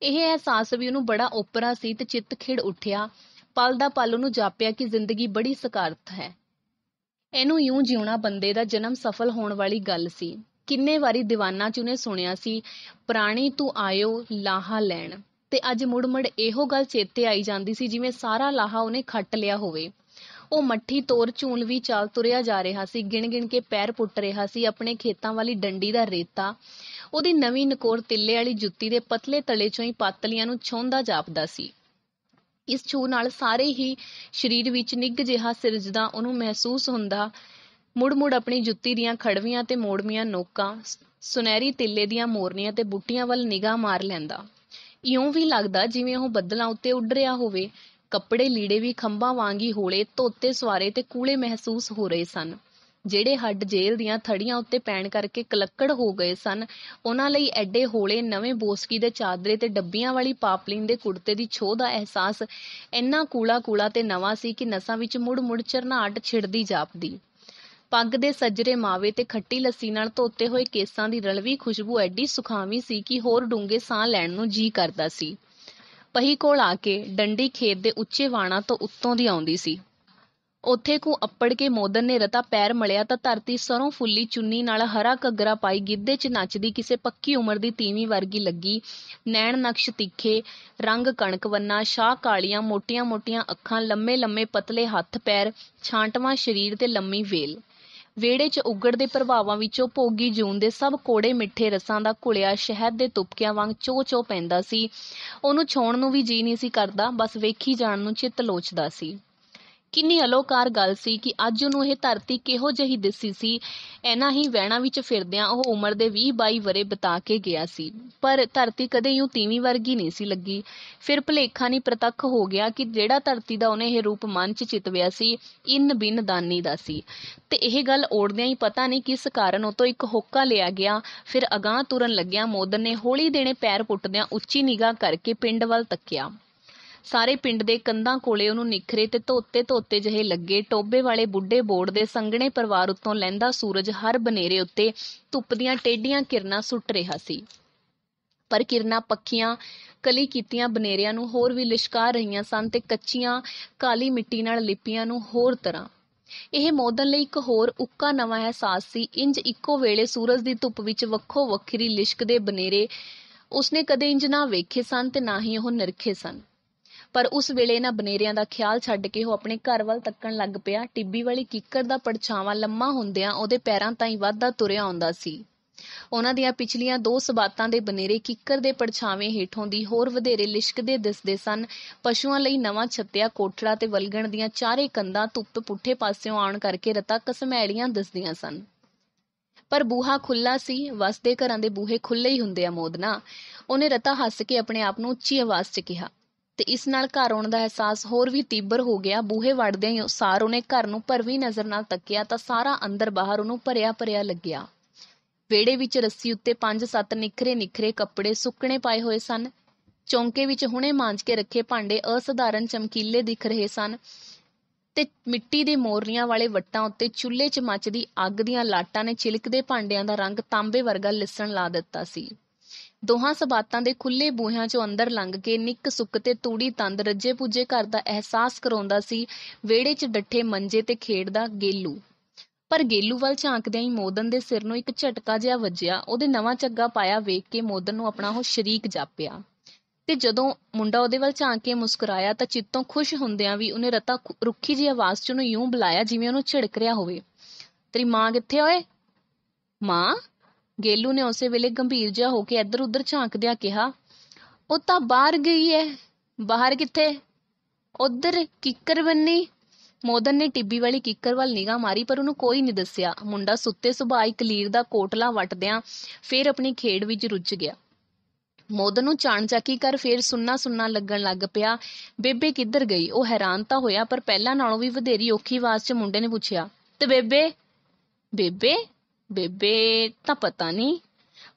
ਇਹ ਅਹਿਸਾਸ ਵੀ ਉਹਨੂੰ ਬੜਾ ਉਪਰਾ ਸੀ ਤੇ ਚਿੱਤ ਖਿੜ ਉੱਠਿਆ ਪਲ ਦਾ ਪਲ ਉਹਨੂੰ ਜਾਪਿਆ ਕਿ ਜ਼ਿੰਦਗੀ ਬੜੀ ਸਕਾਰਤ ਹੈ ਇਹਨੂੰ ਯੂੰ ਜਿਉਣਾ ਬੰਦੇ ਦਾ ਜਨਮ ਸਫਲ ਹੋਣ ਵਾਲੀ ਗੱਲ ਸੀ ਕਿੰਨੇ ਵਾਰੀ ਦੀਵਾਨਾ ਚ ਉਹਨੇ ਸੁਣਿਆ ਸੀ ਪ੍ਰਾਣੀ ਤੂੰ ਆਇਓ ਲਾਹਾ ਲੈਣ ਤੇ ਅੱਜ ਮੁੜ-ਮੁੜ ਇਹੋ ਗੱਲ ਚੇਤੇ ਆਈ ਜਾਂਦੀ ਸੀ ਜਿਵੇਂ ਸਾਰਾ ਲਾਹਾ ਉਹਨੇ ਖੱਟ ਲਿਆ ਹੋਵੇ ਉਹ ਮੱਠੀ ਤੋਰ ਵੀ ਚਾਲ ਤੁਰਿਆ ਜਾ ਰਿਹਾ ਸੀ ਗਿਣ-ਗਿਣ ਕੇ ਪੈਰ ਪੁੱਟ ਰਿਹਾ ਸੀ ਆਪਣੇ ਖੇਤਾਂ ਵਾਲੀ ਡੰਡੀ ਦਾ ਰੇਤਾ ਉਹਦੀ ਨਵੀਂ ਨਕੋਰ ਤਿੱਲੇ ਵਾਲੀ ਜੁੱਤੀ ਦੇ ਪਤਲੇ ਤਲੇ ਚੋਂ ਹੀ ਪਾਤਲੀਆਂ ਨੂੰ ਛੋਂਦਾ ਜਾਪਦਾ ਸੀ ਇਸ ਛੂ ਨਾਲ ਸਾਰੇ ਹੀ ਸਰੀਰ ਵਿੱਚ ਨਿੱਗ ਜਿਹਾ ਸਿਰਜਦਾ ਉਹਨੂੰ ਮਹਿਸੂਸ ਹੁੰਦਾ ਮੁੜ-ਮੁੜ ਆਪਣੀ ਜੁੱਤੀ ਦੀਆਂ ਖੜਵੀਆਂ ਤੇ ਮੋੜਵੀਆਂ ਨੋਕਾਂ ਸੁਨਹਿਰੀ ਤਿੱਲੇ ਦੀਆਂ ਮੋਰਨੀਆਂ ਤੇ ਬੁੱਟੀਆਂ ਵੱਲ ਨਿਗਾਹ ਮਾਰ ਲੈਂਦਾ ਇਉਂ ਵੀ ਲੱਗਦਾ ਜਿਵੇਂ ਉਹ ਬੱਦਲਾਂ ਉੱਤੇ ਉੱਡ ਰਿਹਾ ਹੋਵੇ। ਕੱਪੜੇ ਲੀੜੇ ਵੀ ਖੰਭਾਂ ਵਾਂਗ ਹੀ ਹੋਲੇ ਧੋਤੇ ਸਵਾਰੇ ਤੇ ਕੂਲੇ ਮਹਿਸੂਸ ਹੋ ਰਹੇ ਸਨ। ਜਿਹੜੇ ਹੱਡ ਜੇਲ੍ਹ ਦੀਆਂ ਥੜੀਆਂ ਉੱਤੇ ਪੈਣ ਕਰਕੇ ਕਲੱਕੜ ਹੋ ਗਏ ਸਨ, ਉਹਨਾਂ ਲਈ ਐਡੇ ਹੋਲੇ ਨਵੇਂ ਬੋਸਕੀ ਦੇ ਚਾਦਰੇ ਤੇ ਡੱਬੀਆਂ ਵਾਲੀ ਪਾਪਲਿਨ ਦੇ ਕੁੜਤੇ ਦੀ ਛੋਹ ਦਾ ਅਹਿਸਾਸ ਇੰਨਾ ਕੂਲਾ-ਕੂਲਾ ਤੇ ਨਵਾਂ ਸੀ ਕਿ ਨਸਾਂ ਵਿੱਚ ਮੁੜ-ਮੁੜ ਚਰਨਾਟ ਛਿੜਦੀ ਜਾਪਦੀ। ਪੱਗ ਦੇ ਸੱਜਰੇ ਮਾਵੇ ਤੇ ਖੱਟੀ ਲੱਸੀ ਨਾਲ ਧੋਤੇ ਹੋਏ ਕੇਸਾਂ ਦੀ ਰਲਵੀ ਖੁਸ਼ਬੂ ਐਡੀ ਸੁਖਾਵੀ ਸੀ ਕਿ ਹੋਰ ਡੂੰਗੇ ਸਾਹ ਲੈਣ ਨੂੰ ਜੀ ਕਰਦਾ ਸੀ ਪਹੀ ਕੋਲ ਆ ਕੇ ਡੰਡੀ ਖੇਤ ਦੇ ਉੱਚੇ ਵਾਣਾ ਤੋਂ ਉੱਤੋਂ ਦੀ ਆਉਂਦੀ ਸੀ ਉੱਥੇ ਕੋ ਅੱਪੜ ਕੇ ਮੋਦਨ ਨੇ ਰਤਾ ਪੈਰ ਮਲਿਆ ਤਾਂ ਧਰਤੀ ਸਰੋਂ ਫੁੱਲੀ ਚੁੰਨੀ ਨਾਲ ਹਰਾ ਕਗਰਾ ਪਾਈ ਗਿੱਧੇ 'ਚ ਨੱਚਦੀ ਕਿਸੇ ਪੱਕੀ ਉਮਰ ਦੀ ਤੀਵੀਂ ਵਰਗੀ ਲੱਗੀ ਨੈਣ ਨਕਸ਼ ਤਿੱਖੇ ਰੰਗ ਕਣਕਵੰਨਾ ਸ਼ਾਹ ਕਾਲੀਆਂ ਮੋਟੀਆਂ-ਮੋਟੀਆਂ ਅੱਖਾਂ ਲੰਮੇ-ਲੰਮੇ ਪਤਲੇ ਹੱਥ ਪੈਰ ਛਾਂਟਵਾ ਸਰੀਰ ਤੇ ਲੰਮੀ ਵੇਲ ਵਿਹੜੇ 'ਚ ਉੱਗੜਦੇ ਪ੍ਰਭਾਵਾਂ ਵਿੱਚੋਂ ਭੋਗੀ ਜੂਨ ਦੇ ਸਭ ਕੋੜੇ ਮਿੱਠੇ ਰਸਾਂ ਦਾ ਘੁਲਿਆ ਸ਼ਹਿਦ ਦੇ ਤੁਪਕਿਆਂ ਵਾਂਗ ਚੋ-ਚੋ ਪੈਂਦਾ ਸੀ ਉਹਨੂੰ ਛੋਣ ਨੂੰ ਵੀ ਜੀ ਨਹੀਂ ਸੀ ਕਰਦਾ ਬਸ ਵੇਖੀ ਜਾਣ ਨੂੰ ਚਿੱਤ ਲੋਚਦਾ ਸੀ ਕਿੰਨੀ ਅਲੋਕਾਰ ਗੱਲ ਸੀ ਕਿ ਅੱਜ ਉਹਨੂੰ ਇਹ ਧਰਤੀ ਕਿਹੋ ਜਿਹੀ ਦਿਸੀ ਸੀ ਐਨਾ ਹੀ ਵਹਿਣਾ ਵਿੱਚ ਫਿਰਦਿਆਂ ਉਹ ਉਮਰ ਦੇ 20-22 ਵਰੇ ਬਤਾ ਕੇ ਗਿਆ ਸੀ ਪਰ ਧਰਤੀ ਕਦੇ ਯੂੰ ਤੀਵੀਂ ਵਰਗੀ ਨਹੀਂ ਸੀ ਲੱਗੀ ਫਿਰ ਭਲੇਖਾ ਨਹੀਂ ਪ੍ਰਤੱਖ ਹੋ ਗਿਆ ਕਿ ਜਿਹੜਾ ਧਰਤੀ ਦਾ ਉਹਨੇ ਇਹ ਰੂਪ ਮਨ 'ਚ ਚਿਤਵਿਆ ਸੀ ਇਨ ਬਿਨ ਦਾਨੀ ਦਾ ਸੀ ਤੇ ਇਹ ਗੱਲ ਓੜਦਿਆਂ ਹੀ ਪਤਾ ਨਹੀਂ ਕਿਸ ਕਾਰਨ ਉਹ ਤੋਂ ਇੱਕ ਹੋਕਾ ਲਿਆ ਗਿਆ ਫਿਰ ਅਗਾਹ ਤੁਰਨ ਲੱਗਿਆ ਮੋਦਨ ਨੇ ਹੌਲੀ ਦੇਣੇ ਪੈਰ ਪੁੱਟਦਿਆਂ ਉੱਚੀ ਨਿਗਾਹ ਕਰਕੇ ਪਿੰਡ ਵੱਲ ਤੱਕਿਆ ਸਾਰੇ ਪਿੰਡ ਦੇ ਕੰਧਾਂ ਕੋਲੇ ਉਹਨੂੰ ਨਿਖਰੇ ਤੇ ਧੋਤੇ ਧੋਤੇ ਜਿਹੇ ਲੱਗੇ ਟੋਬੇ ਵਾਲੇ ਬੁੱਢੇ ਬੋੜ ਦੇ ਸੰਘਣੇ ਪਰਿਵਾਰ ਉੱਤੋਂ ਲੈਂਦਾ ਸੂਰਜ ਹਰ ਬਨੇਰੇ ਉੱਤੇ ਧੁੱਪ ਦੀਆਂ ਟੇਡੀਆਂ ਕਿਰਨਾਂ ਸੁੱਟ ਰਿਹਾ ਸੀ ਪਰ ਕਿਰਨਾਂ ਪੱਖੀਆਂ ਕਲੀ ਕੀਤੀਆਂ ਬਨੇਰਿਆਂ ਨੂੰ ਹੋਰ ਵੀ ਲਿਸ਼ਕਾ ਰਹੀਆਂ ਸਨ ਤੇ ਕੱਚੀਆਂ ਕਾਲੀ ਮਿੱਟੀ ਨਾਲ ਲਿਪੀਆਂ ਨੂੰ ਹੋਰ ਤਰ੍ਹਾਂ ਇਹ ਮੋਦਨ ਲਈ ਇੱਕ ਹੋਰ ਉੱਕਾ ਨਵਾਂ ਅਹਿਸਾਸ ਸੀ ਇੰਜ ਇੱਕੋ ਵੇਲੇ ਸੂਰਜ ਦੀ ਧੁੱਪ ਵਿੱਚ ਵੱਖੋ ਵੱਖਰੀ ਲਿਸ਼ਕਦੇ ਬਨੇਰੇ ਉਸਨੇ ਕਦੇ ਇੰਜ ਨਾ ਵੇਖੇ ਸਨ ਤੇ ਨਾ ਹੀ ਉਹ ਨਿਰਖੇ ਸਨ ਪਰ ਉਸ ਵੇਲੇ ਨਾ ਬਨੇਰਿਆਂ ਦਾ ਖਿਆਲ ਛੱਡ ਕੇ ਉਹ ਆਪਣੇ ਘਰ ਵੱਲ ਤੱਕਣ ਲੱਗ ਪਿਆ ਟਿੱਬੀ ਵਾਲੀ ਕਿੱਕਰ ਦਾ ਪਰਛਾਵਾਂ ਲੰਮਾ ਹੁੰਦਿਆਂ ਉਹਦੇ ਪੈਰਾਂ ਤਾਈਂ ਵੱਧਦਾ ਤੁਰਿਆ ਆਉਂਦਾ ਸੀ ਉਹਨਾਂ ਦੀਆਂ ਪਿਛਲੀਆਂ ਦੋ ਸਬਾਤਾਂ ਦੇ ਬਨੇਰੇ ਕਿੱਕਰ ਦੇ ਪਰਛਾਵੇਂ ਹੇਠੋਂ ਦੀ ਹੋਰ ਵਧੇਰੇ ਲਿਸ਼ਕਦੇ ਦਿਸਦੇ ਸਨ ਪਸ਼ੂਆਂ ਲਈ ਨਵਾਂ ਛੱਤਿਆ ਕੋਠੜਾ ਤੇ ਵਲਗਣ ਦੀਆਂ ਚਾਰੇ ਕੰਧਾਂ ਧੁੱਪ ਪੁੱਠੇ ਪਾਸਿਓਂ ਆਉਣ ਕਰਕੇ ਰਤਾ ਕਸਮੈੜੀਆਂ ਦਿਸਦੀਆਂ ਸਨ ਪਰ ਬੂਹਾ ਖੁੱਲਾ ਸੀ ਵਸਦੇ ਘਰਾਂ ਦੇ ਬੂਹੇ ਖੁੱਲੇ ਹੀ ਹੁੰਦੇ ਆ ਮੋਦਨਾ ਉਹਨੇ ਰਤਾ ਹੱਸ ਕੇ ਆਪਣੇ ਆਪ ਨੂੰ ਉੱਚੀ ਆਵਾਜ਼ 'ਚ ਕਿਹਾ ਤੇ ਇਸ ਨਾਲ ਘਰ ਆਉਣ ਦਾ ਅਹਿਸਾਸ ਹੋਰ ਵੀ ਤੀਬਰ ਹੋ ਗਿਆ ਬੂਹੇ ਵੜਦਿਆਂ ਹੀ ਸਾਰ ਉਹਨੇ ਘਰ ਨੂੰ ਪਰਵੀ ਨਜ਼ਰ ਨਾਲ ਤੱਕਿਆ ਤਾਂ ਸਾਰਾ ਅੰਦਰ ਬਾਹਰ ਉਹਨੂੰ ਭਰਿਆ-ਭਰਿਆ ਲੱਗਿਆ ਵੇੜੇ ਵਿੱਚ ਰੱਸੀ ਉੱਤੇ 5-7 ਨਿਖਰੇ-ਨਿਖਰੇ ਕੱਪੜੇ ਸੁੱਕਣੇ ਪਾਏ ਹੋਏ ਸਨ ਚੌਂਕੇ ਵਿੱਚ ਹੁਣੇ ਮਾਂਜ ਕੇ ਰੱਖੇ ਭਾਂਡੇ ਅਸਧਾਰਨ ਚਮਕੀਲੇ ਦਿਖ ਰਹੇ ਸਨ ਤੇ ਮਿੱਟੀ ਦੇ ਮੋਰਨੀਆਂ ਵਾਲੇ ਵੱਟਾਂ ਉੱਤੇ ਚੁੱਲ੍ਹੇ 'ਚ ਮੱਚਦੀ ਅੱਗ ਦੀਆਂ ਲਾਟਾਂ ਨੇ ਛਿਲਕਦੇ ਭਾਂਡਿਆਂ ਦਾ ਰੰਗ ਤਾਂਬੇ ਵਰਗਾ ਲਿਸਣ ਲਾ ਦਿੱਤਾ ਸੀ ਦੋਹਾਂ ਸਬਾਤਾਂ ਦੇ ਖੁੱਲੇ ਬੂਹਿਆਂ 'ਚੋਂ ਅੰਦਰ ਲੰਘ ਕੇ ਨਿੱਕ ਸੁੱਕ ਤੇ ਤੂੜੀ ਤੰਦ ਰੱਜੇ ਪੁੱਜੇ ਘਰ ਦਾ ਅਹਿਸਾਸ ਕਰਾਉਂਦਾ ਸੀ ਵਿਹੜੇ 'ਚ ਡੱਠੇ ਮੰਜੇ ਤੇ ਖੇਡਦਾ ਗੇਲੂ ਪਰ ਗੇਲੂ ਵੱਲ ਝਾਂਕਦਿਆਂ ਹੀ ਮੋਦਨ ਦੇ ਸਿਰ ਨੂੰ ਇੱਕ ਝਟਕਾ ਜਿਹਾ ਵੱਜਿਆ ਉਹਦੇ ਨਵਾਂ ਚੱਗਾ ਪਾਇਆ ਵੇਖ ਕੇ ਮੋਦਨ ਨੂੰ ਆਪਣਾ ਉਹ ਸ਼ਰੀਕ ਜਾਪਿਆ ਤੇ ਜਦੋਂ ਮੁੰਡਾ ਉਹਦੇ ਵੱਲ ਝਾਂਕ ਕੇ ਮੁਸਕਰਾਇਆ ਤਾਂ ਚਿੱਤੋਂ ਖੁਸ਼ ਹੁੰਦਿਆਂ ਵੀ ਉਹਨੇ ਰਤਾ ਰੁੱਖੀ ਜਿਹੀ ਆਵਾਜ਼ 'ਚ ਉਹਨੂੰ ਯੂੰ ਬੁਲਾਇਆ ਜਿਵੇਂ ਉਹਨੂੰ ਝਿੜਕ ਰਿਹਾ ਹੋਵੇ ਤੇਰੀ ਮਾਂ ਕਿੱਥੇ ਓਏ ਮਾਂ ਗੇਲੂ ਨੇ ਉਸੇ ਵੇਲੇ ਗੰਭੀਰ ਜਿਹਾ ਹੋ ਕੇ ਇੱਧਰ-ਉੱਧਰ ਝਾਂਕਦਿਆਂ ਕਿਹਾ ਉਹ ਤਾਂ ਬਾਹਰ ਗਈ ਐ ਬਾਹਰ ਕਿੱਥੇ ਉੱਧਰ ਕਿੱਕਰ ਬੰਨੀ ਮੋਦਨ ਨੇ ਟਿੱਬੀ ਵਾਲੀ ਕਿੱਕਰ ਵੱਲ ਨਿਗਾਹ ਮਾਰੀ ਪਰ ਉਹਨੂੰ ਕੋਈ ਨਹੀਂ ਦੱਸਿਆ ਮੁੰਡਾ ਸੁੱਤੇ ਸੁਭਾਈ ਕਲੀਰ ਦਾ ਕੋਟਲਾ ਵਟਦਿਆਂ ਫਿਰ ਆਪਣੀ ਖੇਡ ਵਿੱਚ ਰੁੱਝ ਗਿਆ ਮੋਦਨ ਨੂੰ ਚਾਣਚਾਕੀ ਕਰ ਫੇਰ ਸੁੰਨਾ ਸੁੰਨਾ ਲੱਗਣ ਲੱਗ ਪਿਆ ਬੇਬੇ ਕਿੱਧਰ ਗਈ ਉਹ ਹੈਰਾਨ ਤਾਂ ਹੋਇਆ ਪਰ ਪਹਿਲਾਂ ਨਾਲੋਂ ਵੀ ਵਧੇਰੀ ਔਖੀ ਆਵਾਜ਼ 'ਚ ਮੁੰਡੇ ਨੇ ਪੁੱਛਿਆ ਤੇ ਬੇਬੇ ਬੇਬੇ ਬੇਬੇ ਤਾਂ ਪਤਾ ਨਹੀਂ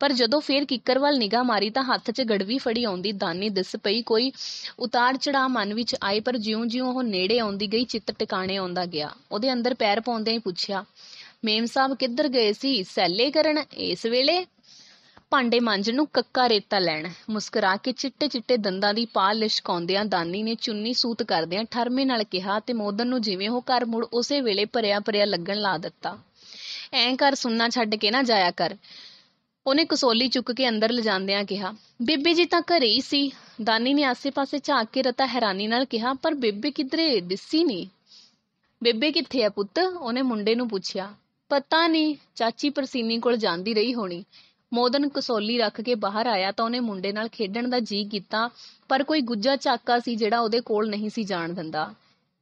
ਪਰ ਜਦੋਂ ਫੇਰ ਕਿੱਕਰ ਵੱਲ ਨਿਗਾਹ ਮਾਰੀ ਤਾਂ ਹੱਥ 'ਚ ਗੜਵੀ ਫੜੀ ਆਉਂਦੀ ਦਾਨੀ ਦਿਸ ਪਈ ਕੋਈ ਉਤਾਰ ਚੜਾ ਮਨ ਵਿੱਚ ਆਏ ਪਰ ਜਿਉਂ-ਜਿਉਂ ਉਹ ਨੇੜੇ ਆਉਂਦੀ ਗਈ ਚਿੱਤ ਟਿਕਾਣੇ ਆਉਂਦਾ ਗਿਆ ਉਹਦੇ ਅੰਦਰ ਪੈਰ ਪਾਉਂਦਿਆਂ ਹੀ ਪੁੱਛਿਆ ਮੇਮ ਸਾਹਿਬ ਕਿੱਧਰ ਗਏ ਸੀ ਸੈਲੇ ਕਰਨ ਇਸ ਵੇਲੇ ਭਾਂਡੇ ਮਾਂਜਣ ਨੂੰ ਕੱਕਾ ਰੇਤਾ ਲੈਣ ਮੁਸਕਰਾ ਕੇ ਚਿੱਟੇ ਚਿੱਟੇ ਦੰਦਾਂ ਦੀ ਪਾਲ ਲਿਸ਼ਕਾਉਂਦਿਆਂ ਦਾਨੀ ਨੇ ਚੁੰਨੀ ਸੂਤ ਕਰਦਿਆਂ ਠਰਮੇ ਨਾਲ ਕਿਹਾ ਤੇ ਮੋਦਨ ਨੂੰ ਜਿਵੇਂ ਉਹ ਘਰ ਮੁੜ ਉਸੇ ਵੇਲੇ ਭਰਿਆ ਭਰਿਆ ਲੱਗਣ ਲਾ ਦਿੱਤਾ ਐ ਕਰ ਸੁਣਨਾ ਛੱਡ ਕੇ ਨਾ ਜਾਇਆ ਕਰ ਉਹਨੇ ਕਸੋਲੀ ਚੁੱਕ ਕੇ ਅੰਦਰ ਲਿਜਾਂਦਿਆਂ ਕਿਹਾ ਬੀਬੀ ਜੀ ਤਾਂ ਘਰੇ ਹੀ ਸੀ ਦਾਨੀ ਨੇ ਆਸੇ-ਪਾਸੇ ਝਾਕ ਕੇ ਰਤਾ ਹੈਰਾਨੀ ਨਾਲ ਕਿਹਾ ਪਰ ਬੀਬੀ ਕਿਧਰੇ ਦਿਸੀ ਨਹੀਂ ਬੀਬੀ ਕਿੱਥੇ ਆ ਪੁੱਤ ਉਹਨੇ ਮੁੰਡੇ ਨੂੰ ਪੁੱਛਿਆ ਪਤਾ ਨਹੀਂ ਚਾਚੀ ਪਰਸੀਨੀ ਕੋਲ ਜਾਂਦੀ ਰਹੀ ਹੋਣੀ ਮੋਦਨ ਕਸੋਲੀ ਰੱਖ ਕੇ ਬਾਹਰ ਆਇਆ ਤਾਂ ਉਹਨੇ ਮੁੰਡੇ ਨਾਲ ਖੇਡਣ ਦਾ ਜੀ ਕੀਤਾ ਪਰ ਕੋਈ ਗੁੱਜਾ ਚਾਕਾ ਸੀ ਜਿਹੜਾ ਉਹਦੇ ਕੋਲ ਨਹੀਂ ਸੀ ਜਾਣ ਦਿੰਦਾ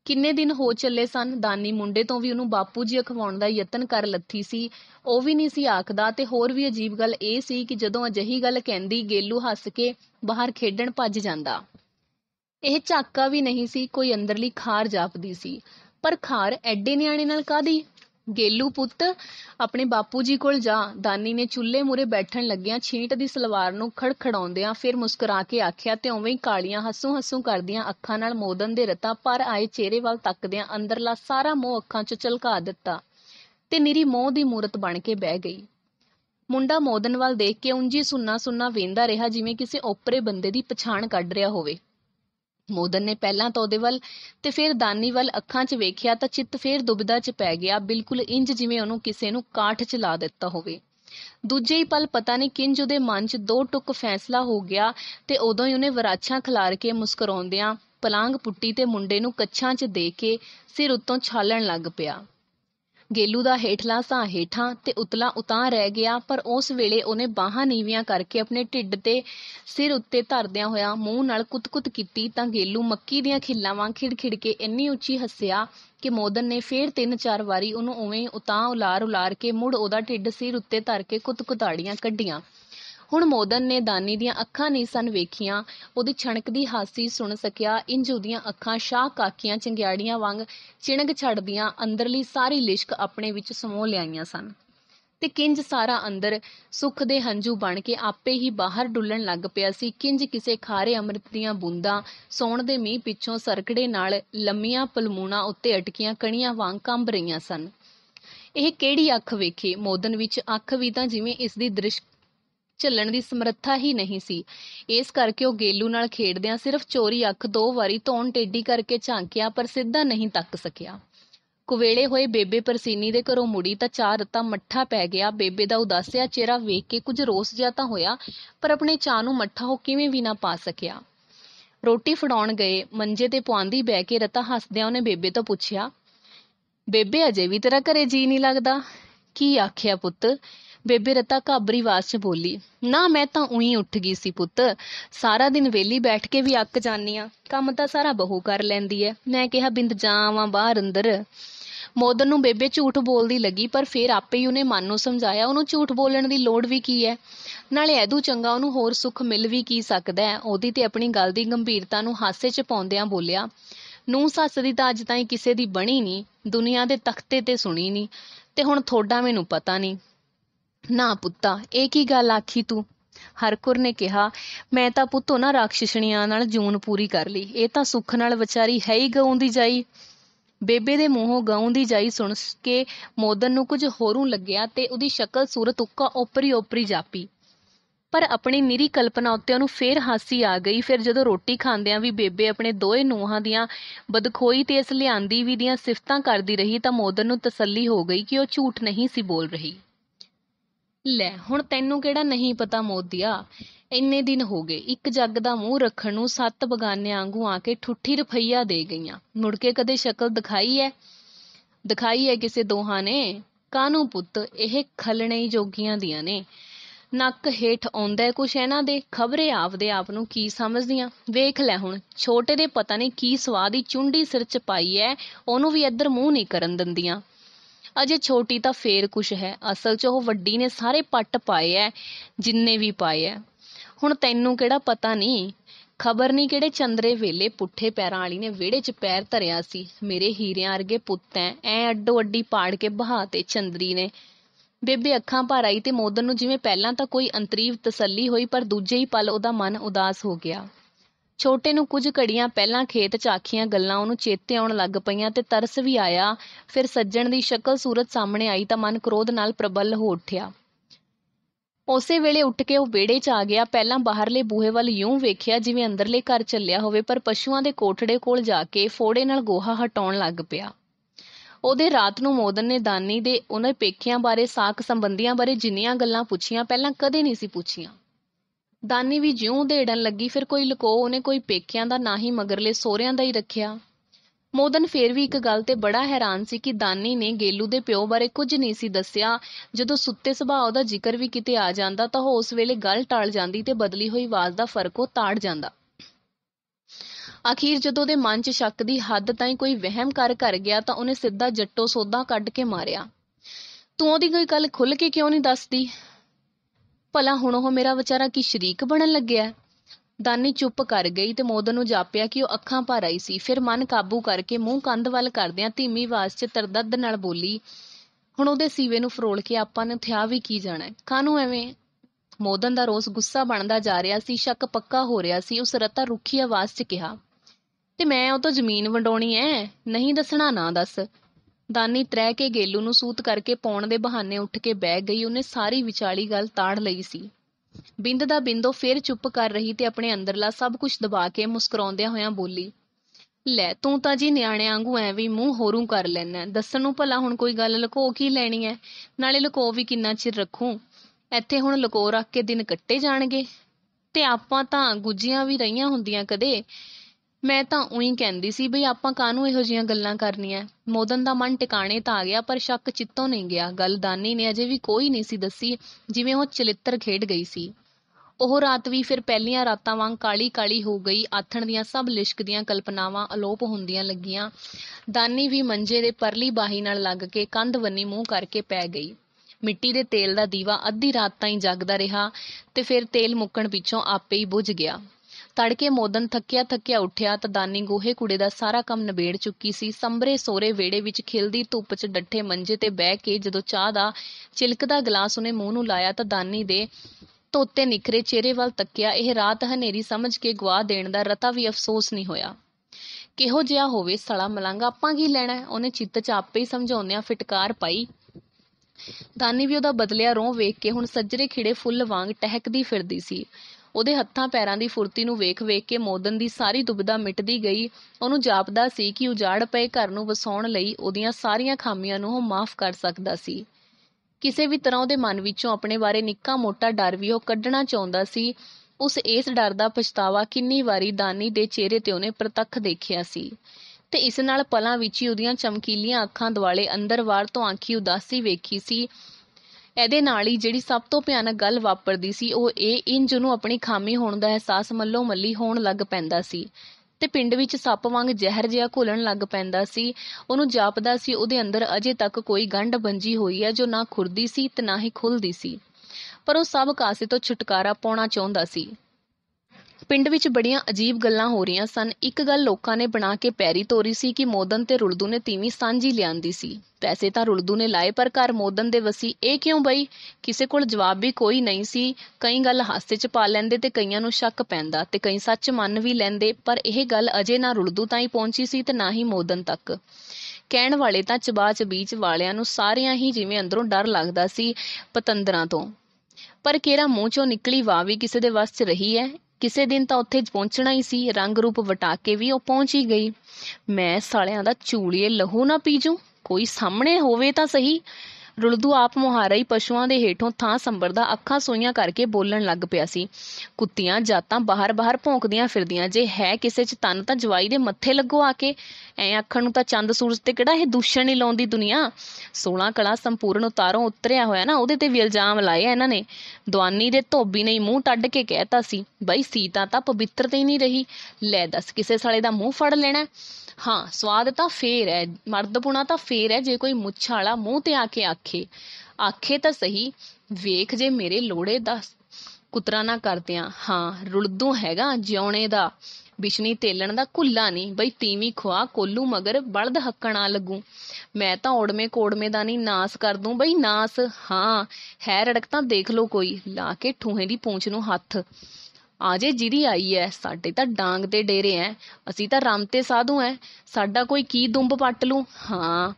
ਕਿੰਨੇ ਦਿਨ ਹੋ ਚੱਲੇ ਸਨ ਦਾਨੀ ਮੁੰਡੇ ਤੋਂ ਵੀ ਉਹਨੂੰ ਬਾਪੂ ਜੀ ਅਖਵਾਉਣ ਦਾ ਯਤਨ ਕਰ ਲੱਥੀ ਸੀ ਉਹ ਵੀ ਨਹੀਂ ਸੀ ਆਖਦਾ ਤੇ ਹੋਰ ਵੀ ਅਜੀਬ ਗੱਲ ਇਹ ਸੀ ਕਿ ਜਦੋਂ ਅਜਹੀ ਗੱਲ ਕਹਿੰਦੀ ਗੇਲੂ ਹੱਸ ਕੇ ਬਾਹਰ ਖੇਡਣ ਭੱਜ ਜਾਂਦਾ ਇਹ ਝਾਕਾ ਵੀ ਨਹੀਂ ਸੀ ਕੋਈ ਅੰਦਰਲੀ ਖਾਰ ਜਾਪਦੀ ਸੀ ਪਰ ਖਾਰ ਐਡੇ ਨਿਆਣੇ ਨਾਲ ਕਾਦੀ ਗੇਲੂ ਪੁੱਤ ਆਪਣੇ ਬਾਪੂ ਜੀ ਕੋਲ ਜਾ ਦਾਨੀ ਨੇ ਚੁੱਲ੍ਹੇ ਮੂਰੇ ਬੈਠਣ ਲੱਗਿਆਂ ਛੀਂਟ ਦੀ ਸਲਵਾਰ ਨੂੰ ਖੜਖੜਾਉਂਦਿਆਂ ਫਿਰ ਮੁਸਕਰਾ ਕੇ ਆਖਿਆ ਤੇ ਉਵੇਂ ਹੀ ਕਾਲੀਆਂ ਹੱਸੂ-ਹੱਸੂ ਕਰਦੀਆਂ ਅੱਖਾਂ ਨਾਲ ਮੋਦਨ ਦੇ ਰਤਾ ਪਰ ਆਏ ਚਿਹਰੇ ਵੱਲ ਤੱਕਦਿਆਂ ਅੰਦਰਲਾ ਸਾਰਾ ਮੋਹ ਅੱਖਾਂ 'ਚ ਝਲਕਾ ਦਿੱਤਾ ਤੇ ਨਿਰੀ ਮੋਹ ਦੀ ਮੂਰਤ ਬਣ ਕੇ ਬਹਿ ਗਈ ਮੁੰਡਾ ਮੋਦਨ ਵੱਲ ਦੇਖ ਕੇ ਉਂਝੀ ਸੁੰਨਾ ਸੁੰਨਾ ਵੇਂਦਾ ਰਿਹਾ ਜਿਵੇਂ ਕਿਸੇ ਓਪਰੇ ਬੰਦੇ ਦੀ ਪਛਾਣ ਕੱਢ ਰਿਹਾ ਹੋਵੇ ਮੋਦਨ ਨੇ ਪਹਿਲਾਂ ਤਾਂ ਉਹਦੇ ਵੱਲ ਤੇ ਫਿਰ ਦਾਨੀ ਵੱਲ ਅੱਖਾਂ 'ਚ ਵੇਖਿਆ ਤਾਂ ਚਿੱਤ ਫਿਰ ਦੁਬਿਧਾ 'ਚ ਪੈ ਗਿਆ ਬਿਲਕੁਲ ਇੰਜ ਜਿਵੇਂ ਉਹਨੂੰ ਕਿਸੇ ਨੂੰ ਕਾਠ 'ਚ ਲਾ ਦਿੱਤਾ ਹੋਵੇ ਦੂਜੇ ਹੀ ਪਲ ਪਤਾ ਨਹੀਂ ਕਿੰਜ ਉਹਦੇ ਮਨ 'ਚ ਦੋ ਟੁੱਕ ਫੈਸਲਾ ਹੋ ਗਿਆ ਤੇ ਉਦੋਂ ਹੀ ਉਹਨੇ ਵਿਰਾਛਾਂ ਖਿਲਾਰ ਕੇ ਮੁਸਕਰਾਉਂਦਿਆਂ ਪਲਾਂਗ ਪੁੱਟੀ ਤੇ ਮੁੰਡੇ ਨੂੰ ਕੱਛਾਂ 'ਚ ਦੇ ਕੇ ਸਿਰ ਉੱਤੋਂ ਛਾਲਣ ਲੱਗ ਪਿਆ ਗੇਲੂ ਦਾ ਹੇਠਲਾ ਸਾਹ ਹੇਠਾਂ ਤੇ ਉਤਲਾ ਉਤਾਂ ਰਹਿ ਗਿਆ ਪਰ ਉਸ ਵੇਲੇ ਉਹਨੇ ਬਾਹਾਂ ਨੀਵੀਆਂ ਕਰਕੇ ਆਪਣੇ ਢਿੱਡ ਤੇ ਸਿਰ ਉੱਤੇ ਧਰਦਿਆਂ ਹੋਇਆ ਮੂੰਹ ਨਾਲ ਕੁਤਕੁਤ ਕੀਤੀ ਤਾਂ ਗੇਲੂ ਮੱਕੀ ਦੀਆਂ ਖਿੱਲਾਂ ਵਾਂ ਖਿੜਖਿੜ ਕੇ ਇੰਨੀ ਉੱਚੀ ਹੱਸਿਆ ਕਿ ਮੋਦਨ ਨੇ ਫੇਰ ਤਿੰਨ-ਚਾਰ ਵਾਰੀ ਉਹਨੂੰ ਉਵੇਂ ਉਤਾਂ ਉਲਾਰ-ਉਲਾਰ ਕੇ ਮੁੜ ਉਹਦਾ ਢਿੱਡ ਸਿਰ ਉੱਤੇ ਧਰ ਕੇ ਕੁਤਕੁਤਾੜੀਆਂ ਕੱਢੀਆਂ ਹੁਣ ਮੋਦਨ ਨੇ ਦਾਨੀ ਦੀਆਂ ਅੱਖਾਂ ਨਹੀਂ ਸਨ ਵੇਖੀਆਂ ਉਹਦੀ ਛਣਕਦੀ ਹਾਸੀ ਸੁਣ ਸਕਿਆ ਇੰਜੂ ਦੀਆਂ ਅੱਖਾਂ ਸ਼ਾਹ ਕਾਕੀਆਂ ਚੰਗਿਆੜੀਆਂ ਵਾਂਗ ਚਿਣਗ ਛੱਡਦੀਆਂ ਅੰਦਰਲੀ ਸਾਰੀ ਲਿਸ਼ਕ ਆਪਣੇ ਵਿੱਚ ਸਮੋ ਲਿਆਈਆਂ ਸਨ ਤੇ ਕਿੰਜ ਸਾਰਾ ਅੰਦਰ ਸੁੱਖ ਦੇ ਹੰਝੂ ਬਣ ਕੇ ਆਪੇ ਹੀ ਬਾਹਰ ਡੁੱਲਣ ਲੱਗ ਪਿਆ ਸੀ ਕਿੰਜ ਕਿਸੇ ਖਾਰੇ ਅੰਮ੍ਰਿਤ ਦੀਆਂ ਬੂੰਦਾਂ ਸੌਣ ਦੇ ਮੀਂਹ ਪਿੱਛੋਂ ਸਰਕੜੇ ਨਾਲ ਲੰਮੀਆਂ ਪਲਮੂਣਾ ਉੱਤੇ ਅਟਕੀਆਂ ਕਣੀਆਂ ਵਾਂਗ ਕੰਬ ਰਹੀਆਂ ਸਨ ਇਹ ਕਿਹੜੀ ਅੱਖ ਵੇਖੇ ਮੋਦਨ ਵਿੱਚ ਅੱਖ ਵੀ ਤਾਂ ਜਿਵੇਂ ਇਸ ਦੀ ਦ੍ਰਿਸ਼ ਝੱਲਣ ਦੀ ਸਮਰੱਥਾ ਹੀ ਨਹੀਂ ਸੀ ਇਸ ਕਰਕੇ ਉਹ ਗੇਲੂ ਨਾਲ ਖੇਡਦਿਆਂ ਸਿਰਫ ਚੋਰੀ ਅੱਖ ਦੋ ਵਾਰੀ ਧੌਣ ਟੇਢੀ ਕਰਕੇ ਝਾਂਕਿਆ ਪਰ ਸਿੱਧਾ ਨਹੀਂ ਤੱਕ ਸਕਿਆ ਕੁਵੇਲੇ ਹੋਏ ਬੇਬੇ ਪਰਸੀਨੀ ਦੇ ਘਰੋਂ ਮੁੜੀ ਤਾਂ ਚਾਰ ਰਤਾ ਮੱਠਾ ਪੈ ਗਿਆ ਬੇਬੇ ਦਾ ਉਦਾਸਿਆ ਚਿਹਰਾ ਵੇਖ ਕੇ ਕੁਝ ਰੋਸ ਜਿਹਾ ਤਾਂ ਹੋਇਆ ਪਰ ਆਪਣੇ ਚਾਹ ਨੂੰ ਮੱਠਾ ਉਹ ਕਿਵੇਂ ਵੀ ਨਾ ਪਾ ਸਕਿਆ ਰੋਟੀ ਫੜਾਉਣ ਗਏ ਮੰਜੇ ਤੇ ਪੁਆਂਦੀ ਬਹਿ ਕੇ ਰਤਾ ਹੱਸਦਿਆਂ ਉਹਨੇ ਬੇਬੇ ਤੋਂ ਪੁੱਛਿਆ ਬੇਬੇ ਅਜੇ ਵੀ ਤੇਰਾ ਘਰੇ ਜੀ ਨਹੀਂ ਲੱਗਦਾ ਕੀ ਆਖਿਆ ਪੁੱਤ ਬੇਬੇ ਰਤਾ ਘਾਬਰੀ ਆਵਾਜ਼ 'ਚ ਬੋਲੀ ਨਾ ਮੈਂ ਤਾਂ ਉਹੀ ਉੱਠ ਗਈ ਸੀ ਪੁੱਤ ਸਾਰਾ ਦਿਨ ਵੇਲੀ ਬੈਠ ਕੇ ਵੀ ਅੱਕ ਜਾਨੀ ਆ ਕੰਮ ਤਾਂ ਸਾਰਾ ਬਹੂ ਕਰ ਲੈਂਦੀ ਐ ਮੈਂ ਕਿਹਾ ਬਿੰਦ ਜਾਵਾਂ ਬਾਹਰ ਅੰਦਰ ਮੋਦਨ ਨੂੰ ਬੇਬੇ ਝੂਠ ਬੋਲਦੀ ਲੱਗੀ ਪਰ ਫਿਰ ਆਪੇ ਹੀ ਉਹਨੇ ਮਨ ਨੂੰ ਸਮਝਾਇਆ ਉਹਨੂੰ ਝੂਠ ਬੋਲਣ ਦੀ ਲੋੜ ਵੀ ਕੀ ਐ ਨਾਲੇ ਐਦੂ ਚੰਗਾ ਉਹਨੂੰ ਹੋਰ ਸੁੱਖ ਮਿਲ ਵੀ ਕੀ ਸਕਦਾ ਐ ਉਹਦੀ ਤੇ ਆਪਣੀ ਗੱਲ ਦੀ ਗੰਭੀਰਤਾ ਨੂੰ ਹਾਸੇ 'ਚ ਪਾਉਂਦਿਆਂ ਬੋਲਿਆ ਨੂੰ ਸੱਸ ਦੀ ਤਾਂ ਅੱਜ ਤਾਈਂ ਕਿਸੇ ਦੀ ਬਣੀ ਨਹੀਂ ਦੁਨੀਆ ਦੇ ਤਖਤੇ ਤੇ ਸੁਣੀ ਨਹੀਂ ਤੇ ਹੁਣ ਥੋੜਾ ਮੈਨੂੰ ਪਤਾ ਨਹੀਂ ਨਾ ਪੁੱਤਾ ਇਹ ਕੀ ਗੱਲ ਆਖੀ ਤੂੰ ਹਰਕੁਰ ਨੇ ਕਿਹਾ ਮੈਂ ਤਾਂ ਪੁੱਤੋ ਨਾ ਰਾਖਸ਼ਸ਼ਣੀਆਂ ਨਾਲ ਜੂਨ ਪੂਰੀ ਕਰ ਲਈ ਇਹ ਤਾਂ ਸੁੱਖ ਨਾਲ ਵਿਚਾਰੀ ਹੈ ਹੀ ਗਾਉਂ ਦੀ ਜਾਈ ਬੇਬੇ ਦੇ ਮੂੰਹੋਂ ਗਾਉਂ ਦੀ ਜਾਈ ਸੁਣ ਕੇ ਮੋਦਨ ਨੂੰ ਕੁਝ ਹੋਰੂ ਲੱਗਿਆ ਤੇ ਉਹਦੀ ਸ਼ਕਲ ਸੂਰਤ ਉੱਕਾ ਉਪਰੀ ਉਪਰੀ ਜਾਪੀ ਪਰ ਆਪਣੀ ਨਿਰੀ ਕਲਪਨਾ ਉੱਤੇ ਉਹਨੂੰ ਫੇਰ ਹਾਸੀ ਆ ਗਈ ਫਿਰ ਜਦੋਂ ਰੋਟੀ ਖਾਂਦਿਆਂ ਵੀ ਬੇਬੇ ਆਪਣੇ ਦੋਏ ਨੂੰਹਾਂ ਦੀਆਂ ਬਦਖੋਈ ਤੇ ਇਸ ਲਿਆਂਦੀ ਵੀ ਦੀਆਂ ਸਿਫਤਾਂ ਕਰਦੀ ਰਹੀ ਤਾਂ ਮੋਦਨ ਨੂੰ ਤਸੱਲੀ ਹੋ ਗਈ ਕਿ ਉਹ ਝੂਠ ਨਹੀਂ ਸੀ ਬੋਲ ਰਹੀ ਲੈ ਹੁਣ ਤੈਨੂੰ ਕਿਹੜਾ ਨਹੀਂ ਪਤਾ ਮੋਦੀਆ ਇੰਨੇ ਦਿਨ ਹੋ ਗਏ ਇੱਕ ਜੱਗ ਦਾ ਮੂੰਹ ਰੱਖਣ ਨੂੰ ਸੱਤ ਬਗਾਨਿਆਂ ਵਾਂਗੂ ਆ ਕੇ ਠੁੱਠੀ ਰਫਈਆ ਦੇ ਗਈਆਂ ਮੁੜ ਕੇ ਕਦੇ ਸ਼ਕਲ ਦਿਖਾਈ ਐ ਦਿਖਾਈ ਐ ਕਿਸੇ ਦੋਹਾਂ ਨੇ ਕਾਨੂੰ ਪੁੱਤ ਇਹ ਖਲਣੇ ਜੋਗੀਆਂ ਦੀਆਂ ਨੇ ਨੱਕ ਹੇਠ ਆਉਂਦਾ ਕੁਛ ਇਹਨਾਂ ਦੇ ਖਬਰੇ ਆਪਦੇ ਆਪ ਨੂੰ ਕੀ ਸਮਝਦੀਆਂ ਵੇਖ ਲੈ ਹੁਣ ਛੋਟੇ ਦੇ ਪਤਾ ਨਹੀਂ ਕੀ ਸਵਾਦ ਦੀ ਚੁੰਡੀ ਸਿਰ ਚ ਪਾਈ ਐ ਉਹਨੂੰ ਵੀ ਇੱਧਰ ਮੂੰਹ ਨਹੀਂ ਕਰਨ ਦਿੰਦੀਆਂ ਅਜੇ ਛੋਟੀ ਤਾਂ ਫੇਰ ਕੁਛ ਹੈ ਅਸਲ 'ਚ ਉਹ ਵੱਡੀ ਨੇ ਸਾਰੇ ਪੱਟ ਪਾਏ ਐ ਜਿੰਨੇ ਵੀ ਪਾਏ ਐ ਹੁਣ ਤੈਨੂੰ ਕਿਹੜਾ ਪਤਾ ਨਹੀਂ ਖਬਰ ਨਹੀਂ ਕਿਹੜੇ ਚੰਦਰੇ ਵੇਲੇ ਪੁੱਠੇ ਪੈਰਾਂ ਵਾਲੀ ਨੇ ਵਿਹੜੇ 'ਚ ਪੈਰ ਧਰਿਆ ਸੀ ਮੇਰੇ ਹੀਰਿਆਂ ਵਰਗੇ ਪੁੱਤ ਐ ਐ ਅੱਡੋ ਅੱਡੀ ਪਾੜ ਕੇ ਬਹਾਤੇ ਚੰਦਰੀ ਨੇ ਬੇਬੇ ਅੱਖਾਂ ਭਰ ਆਈ ਤੇ ਮੋਦਨ ਨੂੰ ਜਿਵੇਂ ਪਹਿਲਾਂ ਤਾਂ ਕੋਈ ਅੰਤਰੀਵ ਤਸੱਲੀ ਹੋਈ ਪਰ ਦੂਜੇ ਹੀ ਪਲ ਉਹਦਾ ਮਨ ਉਦਾਸ ਹੋ ਗਿਆ ਛੋਟੇ ਨੂੰ ਕੁਝ ਘੜੀਆਂ ਪਹਿਲਾਂ ਖੇਤ 'ਚ ਆਖੀਆਂ ਗੱਲਾਂ ਉਹਨੂੰ ਚੇਤੇ ਆਉਣ ਲੱਗ ਪਈਆਂ ਤੇ ਤਰਸ ਵੀ ਆਇਆ ਫਿਰ ਸੱਜਣ ਦੀ ਸ਼ਕਲ ਸੂਰਤ ਸਾਹਮਣੇ ਆਈ ਤਾਂ ਮਨ ਕ੍ਰੋਧ ਨਾਲ ਪ੍ਰਬਲ ਹੋ ਉੱਠਿਆ ਉਸੇ ਵੇਲੇ ਉੱਠ ਕੇ ਉਹ ਵਿਹੜੇ 'ਚ ਆ ਗਿਆ ਪਹਿਲਾਂ ਬਾਹਰਲੇ ਬੂਹੇ ਵੱਲ ਯੂੰ ਵੇਖਿਆ ਜਿਵੇਂ ਅੰਦਰਲੇ ਘਰ ਚੱਲਿਆ ਹੋਵੇ ਪਰ ਪਸ਼ੂਆਂ ਦੇ ਕੋਠੜੇ ਕੋਲ ਜਾ ਕੇ ਫੋੜੇ ਨਾਲ ਗੋਹਾ ਹਟਾਉਣ ਲੱਗ ਪਿਆ ਉਹਦੇ ਰਾਤ ਨੂੰ ਮੋਦਨ ਨੇ ਦਾਨੀ ਦੇ ਉਹਨਾਂ ਪੇਖਿਆਂ ਬਾਰੇ ਸਾਖ ਸੰਬੰਧੀਆਂ ਬਾਰੇ ਜਿੰਨੀਆਂ ਗੱਲਾਂ ਪੁੱਛੀਆਂ ਪਹਿਲਾਂ ਕਦੇ ਨਹੀਂ ਸੀ ਪੁੱਛੀਆਂ ਦਾਨੀ ਵੀ ਜਿਉਂ ਦੇੜਨ ਲੱਗੀ ਫਿਰ ਕੋਈ ਲਕੋ ਉਹਨੇ ਕੋਈ ਪੇਕਿਆਂ ਦਾ ਨਾ ਹੀ ਮਗਰਲੇ ਸੋਹਰਿਆਂ ਦਾ ਹੀ ਰੱਖਿਆ ਮੋਦਨ ਫੇਰ ਵੀ ਇੱਕ ਗੱਲ ਤੇ ਬੜਾ ਹੈਰਾਨ ਸੀ ਕਿ ਦਾਨੀ ਨੇ ਗੇਲੂ ਦੇ ਪਿਓ ਬਾਰੇ ਕੁਝ ਨਹੀਂ ਸੀ ਦੱਸਿਆ ਜਦੋਂ ਸੁੱਤੇ ਸੁਭਾਅ ਦਾ ਜ਼ਿਕਰ ਵੀ ਕਿਤੇ ਆ ਜਾਂਦਾ ਤਾਂ ਉਹ ਉਸ ਵੇਲੇ ਗੱਲ ਟਾਲ ਜਾਂਦੀ ਤੇ ਬਦਲੀ ਹੋਈ ਆਵਾਜ਼ ਦਾ ਫਰਕ ਉਹ ਤਾੜ ਜਾਂਦਾ ਅਖੀਰ ਜਦੋਂ ਦੇ ਮਨ 'ਚ ਸ਼ੱਕ ਦੀ ਹੱਦ ਤਾਈਂ ਕੋਈ ਵਹਿਮ ਕਰ ਕਰ ਗਿਆ ਤਾਂ ਉਹਨੇ ਸਿੱਧਾ ਜੱਟੋ ਸੋਦਾ ਕੱਢ ਕੇ ਮਾਰਿਆ ਤੂੰ ਉਹਦੀ ਕੋਈ ਗੱਲ ਖੁੱਲ ਕੇ ਕਿਉਂ ਨਹੀਂ ਦੱਸਦੀ ਭਲਾ ਹੁਣ ਉਹ ਮੇਰਾ ਵਿਚਾਰਾ ਕੀ ਸ਼ਰੀਕ ਬਣਨ ਲੱਗਿਆ ਦਾਨੀ ਚੁੱਪ ਕਰ ਗਈ ਤੇ ਮੋਦਨ ਨੂੰ ਜਾਪਿਆ ਕਿ ਉਹ ਅੱਖਾਂ ਭਰ ਆਈ ਸੀ ਫਿਰ ਮਨ ਕਾਬੂ ਕਰਕੇ ਮੂੰਹ ਕੰਧ ਵੱਲ ਕਰਦਿਆਂ ਧੀਮੀ ਆਵਾਜ਼ 'ਚ ਤਰਦਦ ਨਾਲ ਬੋਲੀ ਹੁਣ ਉਹਦੇ ਸੀਵੇ ਨੂੰ ਫਰੋਲ ਕੇ ਆਪਾਂ ਨੇ ਥਿਆ ਵੀ ਕੀ ਜਾਣਾ ਕਾਹਨੂੰ ਐਵੇਂ ਮੋਦਨ ਦਾ ਰੋਸ ਗੁੱਸਾ ਬਣਦਾ ਜਾ ਰਿਹਾ ਸੀ ਸ਼ੱਕ ਪੱਕਾ ਹੋ ਰਿਹਾ ਸੀ ਉਸ ਰਤਾ ਰੁੱਖੀ ਆਵਾਜ਼ 'ਚ ਕਿਹਾ ਤੇ ਮੈਂ ਉਹ ਤੋਂ ਜ਼ਮੀਨ ਵੰਡਾਉਣੀ ਐ ਨਹੀਂ ਦੱਸਣਾ ਨਾ ਦੱਸ ਦਾਨੀ ਤ੍ਰਹਿ ਕੇ ਗੇਲੂ ਨੂੰ ਸੂਤ ਕਰਕੇ ਪਾਉਣ ਦੇ ਬਹਾਨੇ ਉੱਠ ਕੇ ਬਹਿ ਗਈ ਉਹਨੇ ਸਾਰੀ ਵਿਚਾਲੀ ਗੱਲ ਤਾੜ ਲਈ ਸੀ ਬਿੰਦ ਦਾ ਬਿੰਦੋ ਫੇਰ ਚੁੱਪ ਕਰ ਰਹੀ ਤੇ ਆਪਣੇ ਅੰਦਰਲਾ ਸਭ ਕੁਝ ਦਬਾ ਕੇ ਮੁਸਕਰਾਉਂਦਿਆਂ ਹੋਇਆਂ ਬੋਲੀ ਲੈ ਤੂੰ ਤਾਂ ਜੀ ਨਿਆਣਿਆਂ ਵਾਂਗੂ ਐ ਵੀ ਮੂੰਹ ਹੋਰੂ ਕਰ ਲੈਣਾ ਦੱਸਣ ਨੂੰ ਭਲਾ ਹੁਣ ਕੋਈ ਗੱਲ ਲਕੋ ਕੀ ਲੈਣੀ ਐ ਨਾਲੇ ਲਕੋ ਵੀ ਕਿੰਨਾ ਚਿਰ ਰੱਖੂ ਇੱਥੇ ਹੁਣ ਲਕੋ ਰੱਖ ਕੇ ਦਿਨ ਕੱਟੇ ਜਾਣਗੇ ਤੇ ਆਪਾਂ ਤਾਂ ਗੁੱਜੀਆਂ ਵੀ ਰਹੀਆਂ ਹੁੰਦੀਆਂ ਕਦੇ ਮੈਂ ਤਾਂ ਉਹੀ ਕਹਿੰਦੀ ਸੀ ਬਈ ਆਪਾਂ ਕਾਹਨੂੰ ਇਹੋ ਜੀਆਂ ਗੱਲਾਂ ਕਰਨੀਆਂ ਮੋਦਨ ਦਾ ਮਨ ਟਿਕਾਣੇ ਤਾਂ ਆ ਗਿਆ ਪਰ ਸ਼ੱਕ ਚਿੱਤੋਂ ਨਹੀਂ ਗਿਆ ਗੱਲ ਦਾਨੀ ਨੇ ਅਜੇ ਵੀ ਕੋਈ ਨਹੀਂ ਸੀ ਦੱਸੀ ਜਿਵੇਂ ਉਹ ਚਲਿੱਤਰ ਖੇਡ ਗਈ ਸੀ ਉਹ ਰਾਤ ਵੀ ਫਿਰ ਪਹਿਲੀਆਂ ਰਾਤਾਂ ਵਾਂਗ ਕਾਲੀ-ਕਾਲੀ ਹੋ ਗਈ ਆਥਣ ਦੀਆਂ ਸਭ ਲਿਸ਼ਕਦੀਆਂ ਕਲਪਨਾਵਾਂ ਅਲੋਪ ਹੁੰਦੀਆਂ ਲੱਗੀਆਂ ਦਾਨੀ ਵੀ ਮੰਜੇ ਦੇ ਪਰਲੀ ਬਾਹੀ ਨਾਲ ਲੱਗ ਕੇ ਕੰਧ ਵੰਨੀ ਮੂੰਹ ਕਰਕੇ ਪੈ ਗਈ ਮਿੱਟੀ ਦੇ ਤੇਲ ਦਾ ਦੀਵਾ ਅੱਧੀ ਰਾਤ ਤਾਈਂ ਜਗਦਾ ਰਿਹਾ ਤੇ ਫਿਰ ਤੇਲ ਮੁੱਕਣ ਪਿੱਛੋਂ ਆਪੇ ਹੀ ਬੁਝ ਗਿਆ ਤੜਕੇ ਮੋਦਨ ਥੱਕਿਆ ਥੱਕਿਆ ਉੱਠਿਆ ਤਾਂ ਦਾਨੀ ਗੋਹੇ ਕੁੜੇ ਦਾ ਸਾਰਾ ਕੰਮ ਨਿਬੇੜ ਚੁੱਕੀ ਸੀ ਸੰਭਰੇ ਸੋਰੇ ਵੇੜੇ ਵਿੱਚ ਖਿਲਦੀ ਧੁੱਪ 'ਚ ਡੱਠੇ ਮੰਜੇ ਤੇ ਬਹਿ ਕੇ ਜਦੋਂ ਚਾਹ ਦਾ ਚਿਲਕਦਾ ਗਲਾਸ ਉਹਨੇ ਮੂੰਹ ਨੂੰ ਲਾਇਆ ਤਾਂ ਦਾਨੀ ਦੇ ਤੋਤੇ ਨਿਖਰੇ ਚਿਹਰੇ ਵੱਲ ਤੱਕਿਆ ਇਹ ਰਾਤ ਹਨੇਰੀ ਸਮਝ ਕੇ ਗਵਾ ਦੇਣ ਦਾ ਰਤਾ ਵੀ ਅਫਸੋਸ ਨਹੀਂ ਹੋਇਆ ਕਿਹੋ ਜਿਹਾ ਹੋਵੇ ਸੜਾ ਮਲੰਗ ਆਪਾਂ ਕੀ ਲੈਣਾ ਉਹਨੇ ਚਿੱਤ 'ਚ ਆਪੇ ਹੀ ਸਮਝਾਉਂਦਿਆਂ ਫਟਕਾਰ ਪਾਈ ਦਾਨੀ ਵੀ ਉਹਦਾ ਬਦਲਿਆ ਰੋਂ ਵੇਖ ਕੇ ਹੁਣ ਸੱਜਰੇ ਖਿੜੇ ਫੁੱਲ ਵਾਂਗ ਟਹਿਕਦੀ ਫਿਰਦੀ ਸੀ ਉਹਦੇ ਹੱਥਾਂ ਪੈਰਾਂ ਦੀ ਫੁਰਤੀ ਨੂੰ ਵੇਖ-ਵੇਖ ਕੇ ਮੋਦਨ ਦੀ ਸਾਰੀ ਦੁਬਿਧਾ ਮਿਟਦੀ ਗਈ ਉਹਨੂੰ ਜਾਪਦਾ ਸੀ ਕਿ ਉਜਾੜ ਪਏ ਘਰ ਨੂੰ ਵਸਾਉਣ ਲਈ ਉਹਦੀਆਂ ਸਾਰੀਆਂ ਖਾਮੀਆਂ ਨੂੰ ਉਹ ਮਾਫ਼ ਕਰ ਸਕਦਾ ਸੀ ਕਿਸੇ ਵੀ ਤਰ੍ਹਾਂ ਉਹਦੇ ਮਨ ਵਿੱਚੋਂ ਆਪਣੇ ਬਾਰੇ ਨਿੱਕਾ ਮੋਟਾ ਡਰ ਵੀ ਉਹ ਕੱਢਣਾ ਚਾਹੁੰਦਾ ਸੀ ਉਸ ਇਸ ਡਰ ਦਾ ਪਛਤਾਵਾ ਕਿੰਨੀ ਵਾਰੀ ਦਾਨੀ ਦੇ ਚਿਹਰੇ ਤੇ ਉਹਨੇ ਪ੍ਰਤੱਖ ਦੇਖਿਆ ਸੀ ਤੇ ਇਸ ਨਾਲ ਪਲਾਂ ਵਿੱਚ ਹੀ ਉਹਦੀਆਂ ਚਮਕੀਲੀਆਂ ਅੱਖਾਂ ਦਿਵਾਲੇ ਅੰਦਰ ਵਾਰ ਤੋਂ ਆਂਖੀ ਉਦਾਸੀ ਵੇਖੀ ਸੀ ਇਹਦੇ ਨਾਲ ਹੀ ਜਿਹੜੀ ਸਭ ਤੋਂ ਭਿਆਨਕ ਗੱਲ ਵਾਪਰਦੀ ਸੀ ਉਹ ਇਹ ਇੰਜ ਨੂੰ ਆਪਣੀ ਖਾਮੀ ਹੋਣ ਦਾ ਅਹਿਸਾਸ ਮੱਲੋ ਮੱਲੀ ਹੋਣ ਲੱਗ ਪੈਂਦਾ ਸੀ ਤੇ ਪਿੰਡ ਵਿੱਚ ਸੱਪ ਵਾਂਗ ਜ਼ਹਿਰ ਜਿਹਾ ਘੁਲਣ ਲੱਗ ਪੈਂਦਾ ਸੀ ਉਹਨੂੰ ਜਾਪਦਾ ਸੀ ਉਹਦੇ ਅੰਦਰ ਅਜੇ ਤੱਕ ਕੋਈ ਗੰਢ ਬੰਜੀ ਹੋਈ ਹੈ ਜੋ ਨਾ ਖੁਰਦੀ ਸੀ ਤੇ ਨਾ ਹੀ ਖੁੱਲਦੀ ਸੀ ਪਰ ਉਹ ਸਭ ਕਾਸੇ ਤੋਂ ਛੁਟਕਾਰਾ ਪਾਉਣਾ ਚਾਹੁੰਦਾ ਸੀ ਪਿੰਡ ਵਿੱਚ ਬੜੀਆਂ ਅਜੀਬ ਗੱਲਾਂ ਹੋ ਰਹੀਆਂ ਸਨ ਇੱਕ ਗੱਲ ਲੋਕਾਂ ਨੇ ਬਣਾ ਕੇ ਪੈਰੀ ਤੋਰੀ ਸੀ ਕਿ ਮੋਦਨ ਤੇ ਰੁਲਦੂ ਨੇ ਤੀਵੀਂ ਸਾਂਝੀ ਲਿਆਂਦੀ ਸੀ ਪੈਸੇ ਤਾਂ ਰੁਲਦੂ ਨੇ ਲਾਏ ਪਰ ਘਰ ਮੋਦਨ ਦੇ ਵਸੀ ਇਹ ਕਿਉਂ ਬਈ ਕਿਸੇ ਕੋਲ ਜਵਾਬ ਵੀ ਕੋਈ ਨਹੀਂ ਸੀ ਕਈ ਗੱਲ ਹਾਸੇ 'ਚ ਪਾ ਲੈਂਦੇ ਤੇ ਕਈਆਂ ਨੂੰ ਸ਼ੱਕ ਪੈਂਦਾ ਤੇ ਕਈ ਸੱਚ ਮੰਨ ਵੀ ਲੈਂਦੇ ਪਰ ਇਹ ਗੱਲ ਅਜੇ ਨਾ ਰੁਲਦੂ ਤਾਂ ਹੀ ਪਹੁੰਚੀ ਸੀ ਤੇ ਨਾ ਹੀ ਮੋਦਨ ਤੱਕ ਕਹਿਣ ਵਾਲੇ ਤਾਂ ਚਬਾਚ ਵਿੱਚ ਵਾਲਿਆਂ ਨੂੰ ਸਾਰਿਆਂ ਹੀ ਜਿਵੇਂ ਅੰਦਰੋਂ ਡਰ ਲੱਗਦਾ ਸੀ ਪਤੰਦਰਾਂ ਤੋਂ ਪਰ ਕਿਹੜਾ ਮੂੰਹ ਚੋਂ ਨਿਕਲੀ ਵਾ ਵੀ ਕਿਸੇ ਦੇ ਵਸ 'ਚ ਰਹੀ ਹੈ ਕਿਸੇ ਦਿਨ ਤਾਂ ਉੱਥੇ ਪਹੁੰਚਣਾ ਹੀ ਸੀ ਰੰਗ ਰੂਪ ਵਟਾ ਕੇ ਵੀ ਉਹ ਪਹੁੰਚ ਹੀ ਗਈ ਮੈਂ ਸਾਲਿਆਂ ਦਾ ਚੂੜੀਏ ਲਹੂ ਨਾ ਪੀਜੂ ਕੋਈ ਸਾਹਮਣੇ ਹੋਵੇ ਤਾਂ ਸਹੀ ਰੁਲਦੂ ਆਪ ਮੁਹਾਰਾ ਹੀ ਪਸ਼ੂਆਂ ਦੇ ਹੇਠੋਂ ਥਾਂ ਸੰਬਰਦਾ ਅੱਖਾਂ ਸੋਈਆਂ ਕਰਕੇ ਬੋਲਣ ਲੱਗ ਪਿਆ ਸੀ ਕੁੱਤੀਆਂ ਜਾਤਾਂ ਬਾਹਰ-ਬਾਹਰ ਭੌਂਕਦੀਆਂ ਫਿਰਦੀਆਂ ਜੇ ਹੈ ਕਿਸੇ ਚ ਤਨ ਤਾਂ ਜਵਾਈ ਦੇ ਮੱਥੇ ਲੱਗੋ ਆ ਕੇ ਐ ਅੱਖਾਂ ਨੂੰ ਤਾਂ ਚੰਦ ਸੂਰਜ ਤੇ ਕਿਹੜਾ ਇਹ ਦੂਸ਼ਣ ਨਹੀਂ ਲਾਉਂਦੀ ਦੁਨੀਆ 16 ਕਲਾ ਸੰਪੂਰਨ ਉਤਾਰੋਂ ਉਤਰਿਆ ਹੋਇਆ ਨਾ ਉਹਦੇ ਤੇ ਵੀ ਇਲਜ਼ਾਮ ਲਾਏ ਆ ਇਹਨਾਂ ਨੇ ਦਵਾਨੀ ਦੇ ਧੋਬੀ ਨੇ ਮੂੰਹ ਟੱਡ ਕੇ ਕਹਿਤਾ ਸੀ ਬਈ ਸੀਤਾ ਤਾਂ ਪਵਿੱਤਰ ਤੇ ਹੀ ਨਹੀਂ ਰਹੀ ਲੈ ਦੱਸ ਕਿਸੇ ਸਾਲੇ ਦਾ ਮੂੰਹ ਫੜ ਲੈਣਾ ਹਾਂ ਸਵਾਦ ਤਾਂ ਫੇਰ ਹੈ ਮਰਦਪੁਣਾ ਤਾਂ ਫੇਰ ਹੈ ਜੇ ਕੋਈ ਮੁੱਛ ਵਾਲਾ ਮੂੰਹ ਤੇ ਆ ਕੇ ਆਖੇ ਆਖੇ ਤਾਂ ਸਹੀ ਵੇਖ ਜੇ ਮੇਰੇ ਲੋੜੇ ਦਾ ਕੁਤਰਾ ਨਾ ਕਰਦਿਆਂ ਹਾਂ ਰੁਲਦੂ ਹੈਗਾ ਜਿਉਣੇ ਦਾ ਬਿਸ਼ਨੀ ਤੇਲਣ ਦਾ ਕੁੱਲਾ ਨਹੀਂ ਬਈ ਤੀਵੀਂ ਖੁਆ ਕੋਲੂ ਮਗਰ ਬਲਦ ਹੱਕਣਾ ਲੱਗੂ ਮੈਂ ਤਾਂ ਔੜਵੇਂ ਕੋੜਮੇ ਦਾ ਨਹੀਂ ਨਾਸ ਕਰ ਦੂੰ ਬਈ ਨਾਸ ਹਾਂ ਹੈ ਰੜਕ ਤਾਂ ਦੇਖ ਲੋ ਕੋਈ ਲਾ ਕੇ ਠੂਹੇ ਦੀ ਪੂੰਛ ਨੂੰ ਹੱਥ ਆ ਜੇ ਆਈ ਐ ਸਾਡੇ ਤਾਂ ਡਾਂਗ ਦੇ ਡੇਰੇ ਐ ਅਸੀਂ ਤਾਂ ਰਾਮ ਤੇ ਸਾਧੂ ਐ ਸਾਡਾ ਕੋਈ ਕੀ ਦੁੰਬ ਪੱਟ ਲੂ ਹਾਂ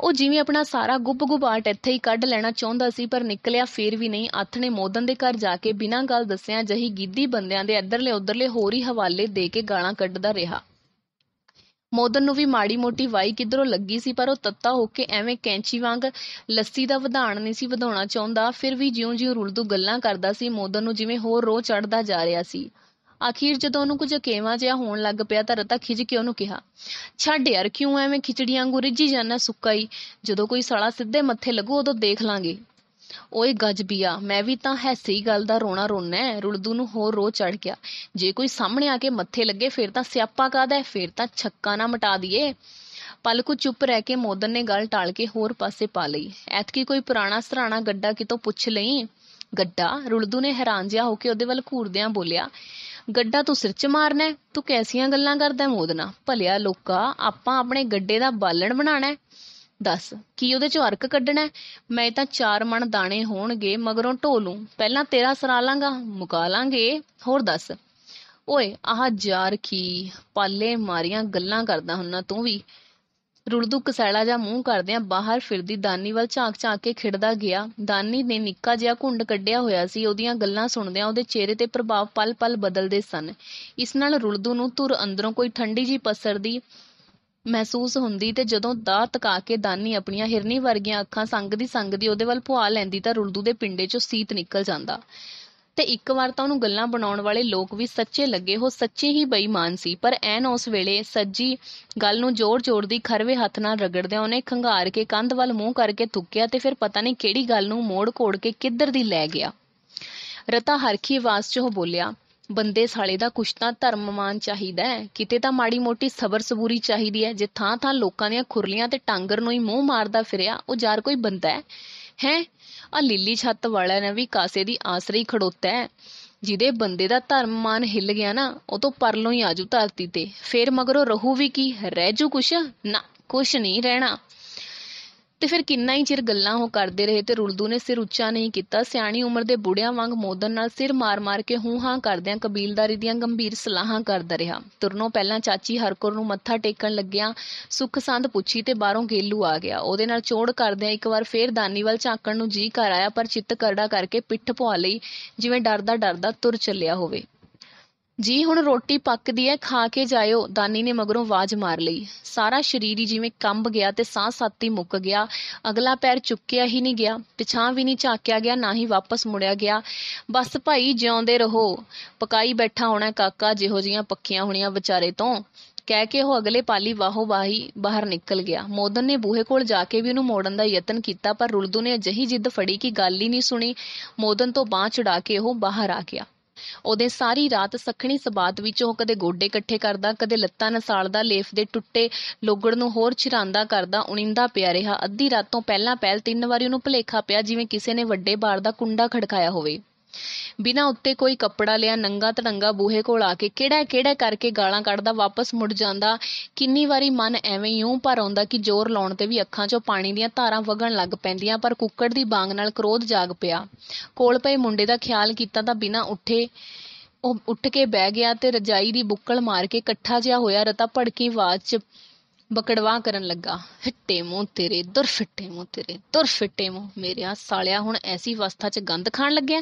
ਉਹ ਜਿਵੇਂ ਆਪਣਾ ਸਾਰਾ ਗੁੱਪ ਗੁਬਾਟ ਇੱਥੇ ਹੀ ਕੱਢ ਲੈਣਾ ਚਾਹੁੰਦਾ ਸੀ ਪਰ ਨਿਕਲਿਆ ਫੇਰ ਵੀ ਨਹੀਂ ਆਥਣੇ ਮੋਦਨ ਦੇ ਘਰ ਜਾ ਕੇ ਬਿਨਾਂ ਗੱਲ ਦੱਸਿਆਂ ਜਹੀ ਗਿੱਦੀ ਬੰਦਿਆਂ ਦੇ ਇੱਧਰਲੇ ਉੱਧਰਲੇ ਹੋਰ ਹੀ ਹਵਾਲੇ ਦੇ ਕੇ ਗਾਲਾਂ ਕੱਢਦਾ ਰਿਹਾ ਮੋਦਨ ਨੂੰ ਵੀ ਮਾੜੀ-ਮੋਟੀ ਵਾਈ ਕਿਧਰੋਂ ਲੱਗੀ ਸੀ ਪਰ ਉਹ ਤੱਤਾ ਹੋ ਕੇ ਐਵੇਂ ਕੈਂਚੀ ਵਾਂਗ ਲੱਸੀ ਦਾ ਵਧਾਣ ਨਹੀਂ ਸੀ ਵਧਾਉਣਾ ਚਾਹੁੰਦਾ ਫਿਰ ਵੀ ਜਿਉਂ-ਜਿਉਂ ਰੁਲਦੂ ਗੱਲਾਂ ਕਰਦਾ ਸੀ ਮੋਦਨ ਨੂੰ ਜਿਵੇਂ ਹੋਰ ਰੋਹ ਚੜਦਾ ਜਾ ਰਿਹਾ ਸੀ ਆਖਿਰ ਜਦੋਂ ਉਹਨੂੰ ਕੁਝ ਅਕੇਵਾ ਜਿਹਾ ਹੋਣ ਲੱਗ ਪਿਆ ਤਾਂ ਰਤਾ ਖਿਜ ਕੇ ਉਹਨੂੰ ਕਿਹਾ ਛੱਡ ਯਾਰ ਕਿਉਂ ਐਵੇਂ ਖਿਚੜੀਆਂ ਗੁਰਜੀ ਰਿੱਝੀ ਜਾਨਾ ਸੁੱਕਾ ਹੀ ਜਦੋਂ ਕੋਈ ਸਾਲਾ ਸਿੱਧੇ ਮੱਥੇ ਲੱਗੂ ਉਦੋਂ ਦੇਖ ਲਾਂਗੇ ਓਏ ਗੱਜ ਬੀਆ ਮੈਂ ਵੀ ਤਾਂ ਹੈਸੀ ਗੱਲ ਦਾ ਰੋਣਾ ਰੋਣਾ ਰੁਲਦੂ ਨੂੰ ਹੋਰ ਰੋ ਚੜ ਗਿਆ ਜੇ ਕੋਈ ਸਾਹਮਣੇ ਆ ਕੇ ਮੱਥੇ ਲੱਗੇ ਫੇਰ ਤਾਂ ਸਿਆਪਾ ਕਾਦਾ ਫੇਰ ਤਾਂ ਛੱਕਾ ਨਾ ਮਟਾ ਦਈਏ ਪਲਕੁ ਚੁੱਪ ਰਹਿ ਕੇ ਮੋਦਨ ਨੇ ਗੱਲ ਟਾਲ ਕੇ ਹੋਰ ਪਾਸੇ ਪਾ ਲਈ ਐਤਕੀ ਕੋਈ ਪੁਰਾਣਾ ਸਰਾਣਾ ਗੱਡਾ ਕਿਤੋਂ ਪੁੱਛ ਲਈ ਗੱਡਾ ਰੁਲਦੂ ਨੇ ਹੈਰਾਨ ਜਿਹਾ ਹੋ ਕੇ ਉਹਦੇ ਵੱਲ ਘੂਰਦਿਆਂ ਬੋਲਿਆ ਗੱਡਾ ਤੂੰ ਸਿਰ 'ਚ ਮਾਰਨਾ ਤੂੰ ਕੈਸੀਆਂ ਗੱਲਾਂ ਕਰਦਾ ਮੋਦਨਾ ਭਲਿਆ ਲੋਕਾ ਆਪਾਂ ਆਪਣੇ ਗੱਡੇ ਦਾ ਬਾਲਣ ਬਣਾਣਾ ਦੱਸ ਕੀ ਉਹਦੇ ਚੋਂ ਅਰਕ ਕੱਢਣਾ ਮੈਂ ਤਾਂ ਚਾਰ ਮਣ ਦਾਣੇ ਹੋਣਗੇ ਮਗਰੋਂ ਢੋਲੂ ਪਹਿਲਾਂ ਤੇਰਾ ਸਰਾ ਲਾਂਗਾ ਮੁਕਾ ਲਾਂਗੇ ਹੋਰ ਦੱਸ ਓਏ ਆਹ ਜਾਰ ਕੀ ਪਾਲੇ ਮਾਰੀਆਂ ਗੱਲਾਂ ਕਰਦਾ ਹੁੰਨਾ ਤੂੰ ਵੀ ਰੁੜਦੂ ਕਸੈਲਾ ਜਾਂ ਮੂੰਹ ਕਰਦਿਆਂ ਬਾਹਰ ਫਿਰਦੀ ਦਾਨੀ ਵੱਲ ਝਾਂਕ ਝਾਂਕ ਕੇ ਖਿੜਦਾ ਗਿਆ ਦਾਨੀ ਨੇ ਨਿੱਕਾ ਜਿਹਾ ਘੁੰਡ ਕੱਢਿਆ ਹੋਇਆ ਸੀ ਉਹਦੀਆਂ ਗੱਲਾਂ ਸੁਣਦਿਆਂ ਉਹਦੇ ਚਿਹਰੇ ਤੇ ਪ੍ਰਭਾਵ ਪਲ-ਪਲ ਬਦਲਦੇ ਸਨ ਇਸ ਨਾਲ ਰੁੜਦੂ ਨੂੰ ਧੁਰ ਅੰਦਰੋਂ ਕੋਈ ਠੰਡੀ ਜੀ ਪਸਰਦੀ ਮਹਿਸੂਸ ਹੁੰਦੀ ਤੇ ਜਦੋਂ ਦਾ ਤਕਾ ਕੇ ਦਾਨੀ ਆਪਣੀਆਂ ਹਿਰਨੀ ਵਰਗੀਆਂ ਅੱਖਾਂ ਸੰਗ ਦੀ ਸੰਗ ਦੀ ਉਹਦੇ ਵੱਲ ਪੁਆ ਲੈਂਦੀ ਤਾਂ ਰੁਲਦੂ ਦੇ ਪਿੰਡੇ 'ਚੋਂ ਸੀਤ ਨਿਕਲ ਜਾਂਦਾ ਤੇ ਇੱਕ ਵਾਰ ਤਾਂ ਉਹਨੂੰ ਗੱਲਾਂ ਬਣਾਉਣ ਵਾਲੇ ਲੋਕ ਵੀ ਸੱਚੇ ਲੱਗੇ ਉਹ ਸੱਚੇ ਹੀ ਬੇਈਮਾਨ ਸੀ ਪਰ ਐਨ ਉਸ ਵੇਲੇ ਸੱਜੀ ਗੱਲ ਨੂੰ ਜ਼ੋਰ-ਜ਼ੋਰ ਦੀ ਖਰਵੇ ਹੱਥ ਨਾਲ ਰਗੜਦਿਆਂ ਉਹਨੇ ਖੰਗਾਰ ਕੇ ਕੰਧ ਵੱਲ ਮੂੰਹ ਕਰਕੇ ਥੁੱਕਿਆ ਤੇ ਫਿਰ ਪਤਾ ਨਹੀਂ ਕਿਹੜੀ ਗੱਲ ਨੂੰ ਮੋੜ-ਕੋੜ ਕੇ ਕਿੱਧਰ ਦੀ ਲੈ ਗਿਆ ਰਤਾ ਹਰਖੀ ਆਵਾਜ਼ 'ਚ ਉਹ ਬੋਲਿਆ ਬੰਦੇ ਸਾਲੇ ਦਾ ਕੁਛ ਤਾਂ ਮਾਨ ਚਾਹੀਦਾ ਹੈ ਕਿਤੇ ਤਾਂ ਮਾੜੀ ਮੋਟੀ ਸਬਰ ਸਬੂਰੀ ਚਾਹੀਦੀ ਹੈ ਜੇ ਥਾਂ ਥਾਂ ਲੋਕਾਂ ਦੀਆਂ ਖੁਰਲੀਆਂ ਤੇ ਟਾਂਗਰ ਨੂੰ ਹੀ ਮੂੰਹ ਮਾਰਦਾ ਫਿਰਿਆ ਉਹ ਯਾਰ ਕੋਈ ਬੰਦਾ ਹੈ ਹੈ ਆ ਲੀਲੀ ਛੱਤ ਵਾਲਾ ਨੇ ਵੀ ਕਾਸੇ ਦੀ ਆਸਰੇ ਹੀ ਖੜੋਤਾ ਹੈ ਜਿਹਦੇ ਬੰਦੇ ਦਾ ਧਰਮ ਮਾਨ ਹਿੱਲ ਗਿਆ ਨਾ ਉਹ ਤੋਂ ਪਰਲੋਂ ਹੀ ਆਜੂ ਧਰਤੀ ਤੇ ਫੇਰ ਮਗਰੋਂ ਰਹੂ ਵੀ ਕੀ ਰਹਿ ਜੂ ਕੁਛ ਨਾ ਕੁਛ ਨਹੀਂ ਰਹਿਣਾ ਤੇ ਫਿਰ ਕਿੰਨਾ ਹੀ ਚਿਰ ਗੱਲਾਂ ਉਹ ਕਰਦੇ ਰਹੇ ਤੇ ਰੁਲਦੂ ਨੇ ਸਿਰ ਉੱਚਾ ਨਹੀਂ ਕੀਤਾ ਸਿਆਣੀ ਉਮਰ ਦੇ ਬੁੜਿਆਂ ਵਾਂਗ ਮੋਦਨ ਨਾਲ ਸਿਰ ਮਾਰ-ਮਾਰ ਕੇ ਹੂੰ-ਹਾਂ ਕਰਦਿਆਂ ਕਬੀਲਦਾਰੀ ਦੀਆਂ ਗੰਭੀਰ ਸਲਾਹਾਂ ਕਰਦਾ ਰਿਹਾ ਤੁਰਨੋਂ ਪਹਿਲਾਂ ਚਾਚੀ ਹਰਕੁਰ ਨੂੰ ਮੱਥਾ ਟੇਕਣ ਲੱਗਿਆ ਸੁਖਸੰਦ ਪੁੱਛੀ ਤੇ ਬਾਹਰੋਂ ਗੇਲੂ ਆ ਗਿਆ ਉਹਦੇ ਨਾਲ ਚੋੜ ਕਰਦਿਆਂ ਇੱਕ ਵਾਰ ਫੇਰ ਦਾਨੀਵਾਲ ਝਾਕਣ ਨੂੰ ਜੀ ਕਰ ਆਇਆ ਪਰ ਚਿੱਤ ਕਰੜਾ ਕਰਕੇ ਪਿੱਠ ਪੁਆ ਲਈ ਜਿਵੇਂ ਡਰਦਾ ਡਰਦਾ ਤੁਰ ਚੱਲਿਆ ਹੋਵੇ ਜੀ ਹੁਣ ਰੋਟੀ ਪੱਕਦੀ ਐ ਖਾ ਕੇ ਜਾਇਓ ਦਾਨੀ ਨੇ ਮਗਰੋਂ ਆਵਾਜ਼ ਮਾਰ ਲਈ ਸਾਰਾ ਸਰੀਰ ਹੀ ਜਿਵੇਂ ਕੰਬ ਗਿਆ ਤੇ ਸਾਹ ਸਾਤੀ ਮੁੱਕ ਗਿਆ ਅਗਲਾ ਪੈਰ ਚੁੱਕਿਆ ਹੀ ਨਹੀਂ ਗਿਆ ਪਿਛਾਂ ਵੀ ਨਹੀਂ ਝਾਕਿਆ ਗਿਆ ਨਾ ਹੀ ਵਾਪਸ ਮੁੜਿਆ ਗਿਆ ਬਸ ਭਾਈ ਜਿਉਂਦੇ ਰਹੋ ਪਕਾਈ ਬੈਠਾ ਹੋਣਾ ਕਾਕਾ ਜਿਹੋ ਜੀਆਂ ਪੱਕੀਆਂ ਹੋਣੀਆਂ ਵਿਚਾਰੇ ਤੋਂ ਕਹਿ ਕੇ ਉਹ ਅਗਲੇ ਪਾਲੀ ਵਾਹੋ ਵਾਹੀ ਬਾਹਰ ਨਿਕਲ ਗਿਆ ਮੋਦਨ ਨੇ ਬੂਹੇ ਕੋਲ ਜਾ ਕੇ ਵੀ ਉਹਨੂੰ ਮੋੜਨ ਦਾ ਯਤਨ ਕੀਤਾ ਪਰ ਰੁਲਦੂ ਨੇ ਅਜਿਹੀ ਜਿੱਦ ਫੜੀ ਕਿ ਗੱਲ ਹੀ ਨਹੀਂ ਸੁਣੀ ਮੋਦਨ ਤੋਂ ਬਾਹ ਚੜਾ ਕੇ ਉਹ ਬਾਹਰ ਆ ਗਿਆ ਉਹਦੇ ਸਾਰੀ ਰਾਤ ਸਖਣੀ ਸਬਾਤ ਵਿੱਚ ਉਹ ਕਦੇ ਗੋਡੇ ਇਕੱਠੇ ਕਰਦਾ ਕਦੇ ਲੱਤਾਂ ਨਸਾਲਦਾ ਲੇਫ ਦੇ ਟੁੱਟੇ ਲੋਗੜ ਨੂੰ ਹੋਰ ਛਿਰਾਂਦਾ ਕਰਦਾ ਉਣਿੰਦਾ ਪਿਆ ਰਿਹਾ ਅੱਧੀ ਰਾਤ ਤੋਂ ਪਹਿਲਾਂ ਪਹਿਲ ਤਿੰਨ ਵਾਰੀ ਉਹਨੂੰ ਭਲੇਖਾ ਪਿਆ ਜਿਵੇਂ ਕਿਸੇ ਨੇ ਵੱਡੇ ਬਾੜ ਦਾ ਕੁੰਡਾ ਖੜਕਾਇਆ ਹੋਵੇ ਬਿਨਾਂ ਉੱਤੇ ਕੋਈ ਕੱਪੜਾ ਲਿਆ ਨੰਗਾ ਤੜੰਗਾ ਬੂਹੇ ਕੋਲ ਆ ਕੇ ਕਿਹੜਾ ਕਿਹੜਾ ਕਰਕੇ ਗਾਲਾਂ ਕੱਢਦਾ ਵਾਪਸ ਮੁੜ ਜਾਂਦਾ ਕਿੰਨੀ ਵਾਰੀ ਮਨ ਐਵੇਂ ਹੀ ਉਂ ਭਰ ਆਉਂਦਾ ਕਿ ਜ਼ੋਰ ਲਾਉਣ ਤੇ ਵੀ ਅੱਖਾਂ 'ਚੋਂ ਪਾਣੀ ਦੀਆਂ ਧਾਰਾਂ ਵਗਣ ਲੱਗ ਪੈਂਦੀਆਂ ਪਰ ਕੁੱਕੜ ਦੀ ਬਾਗ ਨਾਲ ਕ੍ਰੋਧ ਜਾਗ ਪਿਆ ਕੋਲ ਪਏ ਮੁੰਡੇ ਦਾ ਖਿਆਲ ਕੀਤਾ ਤਾਂ ਬਿਨਾਂ ਉੱਠੇ ਉਹ ਉੱਠ ਕੇ ਬਹਿ ਗਿਆ ਤੇ ਰਜਾਈ ਦੀ ਬੁੱਕਲ ਮਾਰ ਕੇ ਇਕੱਠਾ ਜਿਹਾ ਹੋਇਆ ਰਤਾ ਭੜਕੀ ਆਵਾਜ਼ 'ਚ ਬਕੜਵਾ ਕਰਨ ਲੱਗਾ ਹਿੱਟੇ ਮੂੰਹ ਤੇਰੇ ਦੁਰ ਫਿੱਟੇ ਮੂੰਹ ਤੇਰੇ ਦੁਰ ਫਿੱਟੇ ਮੂੰਹ ਮੇਰਿਆ ਸਾਲਿਆ ਹੁਣ ਐਸੀ ਅਵਸਥਾ 'ਚ ਗੰਦ ਖਾਣ ਲੱਗਿਆ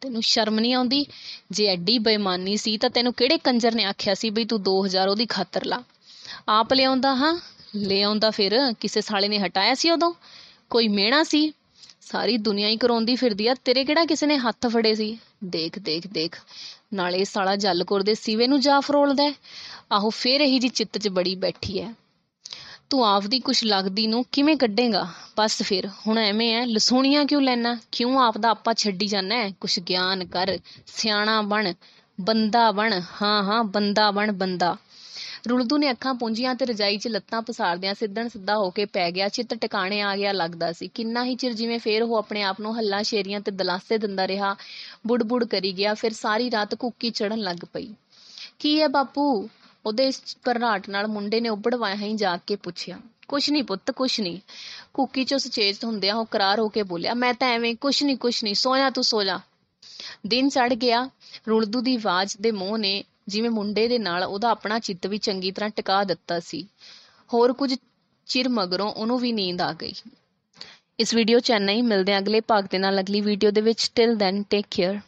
ਤੈਨੂੰ ਸ਼ਰਮ ਨਹੀਂ ਆਉਂਦੀ ਜੇ ਐਡੀ ਬੇਈਮਾਨੀ ਸੀ ਤਾਂ ਤੈਨੂੰ ਕਿਹੜੇ ਕੰਜਰ ਨੇ ਆਖਿਆ ਸੀ ਬਈ ਤੂੰ 2000 ਉਹਦੀ ਖਾਤਰ ਲਾ ਆਪ ਲਿਆਉਂਦਾ ਹਾਂ ਲਿਆਉਂਦਾ ਫਿਰ ਕਿਸੇ ਸਾਲੇ ਨੇ ਹਟਾਇਆ ਸੀ ਉਦੋਂ ਕੋਈ ਮਿਹਣਾ ਸੀ ਸਾਰੀ ਦੁਨੀਆ ਹੀ ਕਰਾਉਂਦੀ ਫਿਰਦੀ ਆ ਤੇਰੇ ਕਿਹੜਾ ਕਿਸੇ ਨੇ ਹੱਥ ਫੜੇ ਸੀ ਦੇਖ ਦੇਖ ਦੇਖ ਨਾਲੇ ਸਾਲਾ ਜਲਕੁਰ ਦੇ ਸੀਵੇ ਨੂੰ ਜਾ ਫਰੋਲਦਾ ਆਹੋ ਫੇਰ ਇਹੀ ਜੀ ਚਿੱਤ 'ਚ ਬੜੀ ਬੈਠੀ ਐ ਤੂੰ ਆਪਦੀ ਕੁਛ ਲੱਗਦੀ ਨੂੰ ਕਿਵੇਂ ਕੱਢੇਗਾ ਬਸ ਫਿਰ ਹੁਣ ਐਵੇਂ ਐ ਲਸੂਣੀਆਂ ਕਿਉਂ ਲੈਣਾ ਕਿਉਂ ਆਪਦਾ ਆਪਾ ਛੱਡੀ ਜਾਣਾ ਕੁਛ ਗਿਆਨ ਕਰ ਸਿਆਣਾ ਬਣ ਬੰਦਾ ਬਣ ਹਾਂ ਹਾਂ ਬੰਦਾ ਬਣ ਬੰਦਾ ਰੁਲਦੂ ਨੇ ਅੱਖਾਂ ਪੁੰਜੀਆਂ ਤੇ ਰਜਾਈ 'ਚ ਲੱਤਾਂ ਪਸਾਰਦਿਆਂ ਸਿੱਧਣ ਸਿੱਧਾ ਹੋ ਕੇ ਪੈ ਗਿਆ ਚਿੱਤ ਟਿਕਾਣੇ ਆ ਗਿਆ ਲੱਗਦਾ ਸੀ ਕਿੰਨਾ ਹੀ ਚਿਰ ਜਿਵੇਂ ਫੇਰ ਉਹ ਆਪਣੇ ਆਪ ਨੂੰ ਹੱਲਾ ਸ਼ੇਰੀਆਂ ਤੇ ਦਲਾਸੇ ਦਿੰਦਾ ਰਿਹਾ ਬੁੜਬੁੜ ਕਰੀ ਗਿਆ ਫਿਰ ਸਾਰੀ ਰਾਤ ਕੁੱਕੀ ਚੜਨ ਲੱਗ ਪਈ ਕੀ ਹੈ ਬਾਪੂ ਉਹਦੇ ਭਰਨਾਟ ਨਾਲ ਮੁੰਡੇ ਨੇ ਉਬੜਵਾਇਆ ਹੀ ਜਾ ਕੇ ਪੁੱਛਿਆ ਕੁਛ ਨਹੀਂ ਪੁੱਤ ਕੁਛ ਨਹੀਂ ਕੁੱਕੀ ਚੋਂ ਹੁੰਦੇ ਆ ਉਹ ਕਰਾਰ ਹੋ ਕੇ ਬੋਲਿਆ ਮੈਂ ਤਾਂ ਐਵੇਂ ਕੁਛ ਨਹੀਂ ਕੁਛ ਨਹੀਂ ਸੋਇਆ ਤੂੰ ਸੋ ਜਾ ਦਿਨ ਚੜ ਗਿਆ ਰੁਲਦੂ ਦੀ ਆਵਾਜ਼ ਦੇ ਮੋਹ ਨੇ ਜਿਵੇਂ ਮੁੰਡੇ ਦੇ ਨਾਲ ਉਹਦਾ ਆਪਣਾ ਚਿੱਤ ਵੀ ਚੰਗੀ ਤਰ੍ਹਾਂ ਟਿਕਾ ਦਿੱਤਾ ਸੀ ਹੋਰ ਕੁਝ ਚਿਰ ਮਗਰੋਂ ਉਹਨੂੰ ਵੀ ਨੀਂਦ ਆ ਗਈ ਇਸ ਵੀਡੀਓ ਚੈਨਲ ਹੀ ਮਿਲਦੇ ਆ ਅਗਲੇ ਭਾਗ ਦੇ ਨਾਲ ਅਗਲੀ ਵੀਡੀਓ ਦੇ ਵਿੱਚ ਟਿਲ ਦੈਨ ਟੇਕ ਕੇਅਰ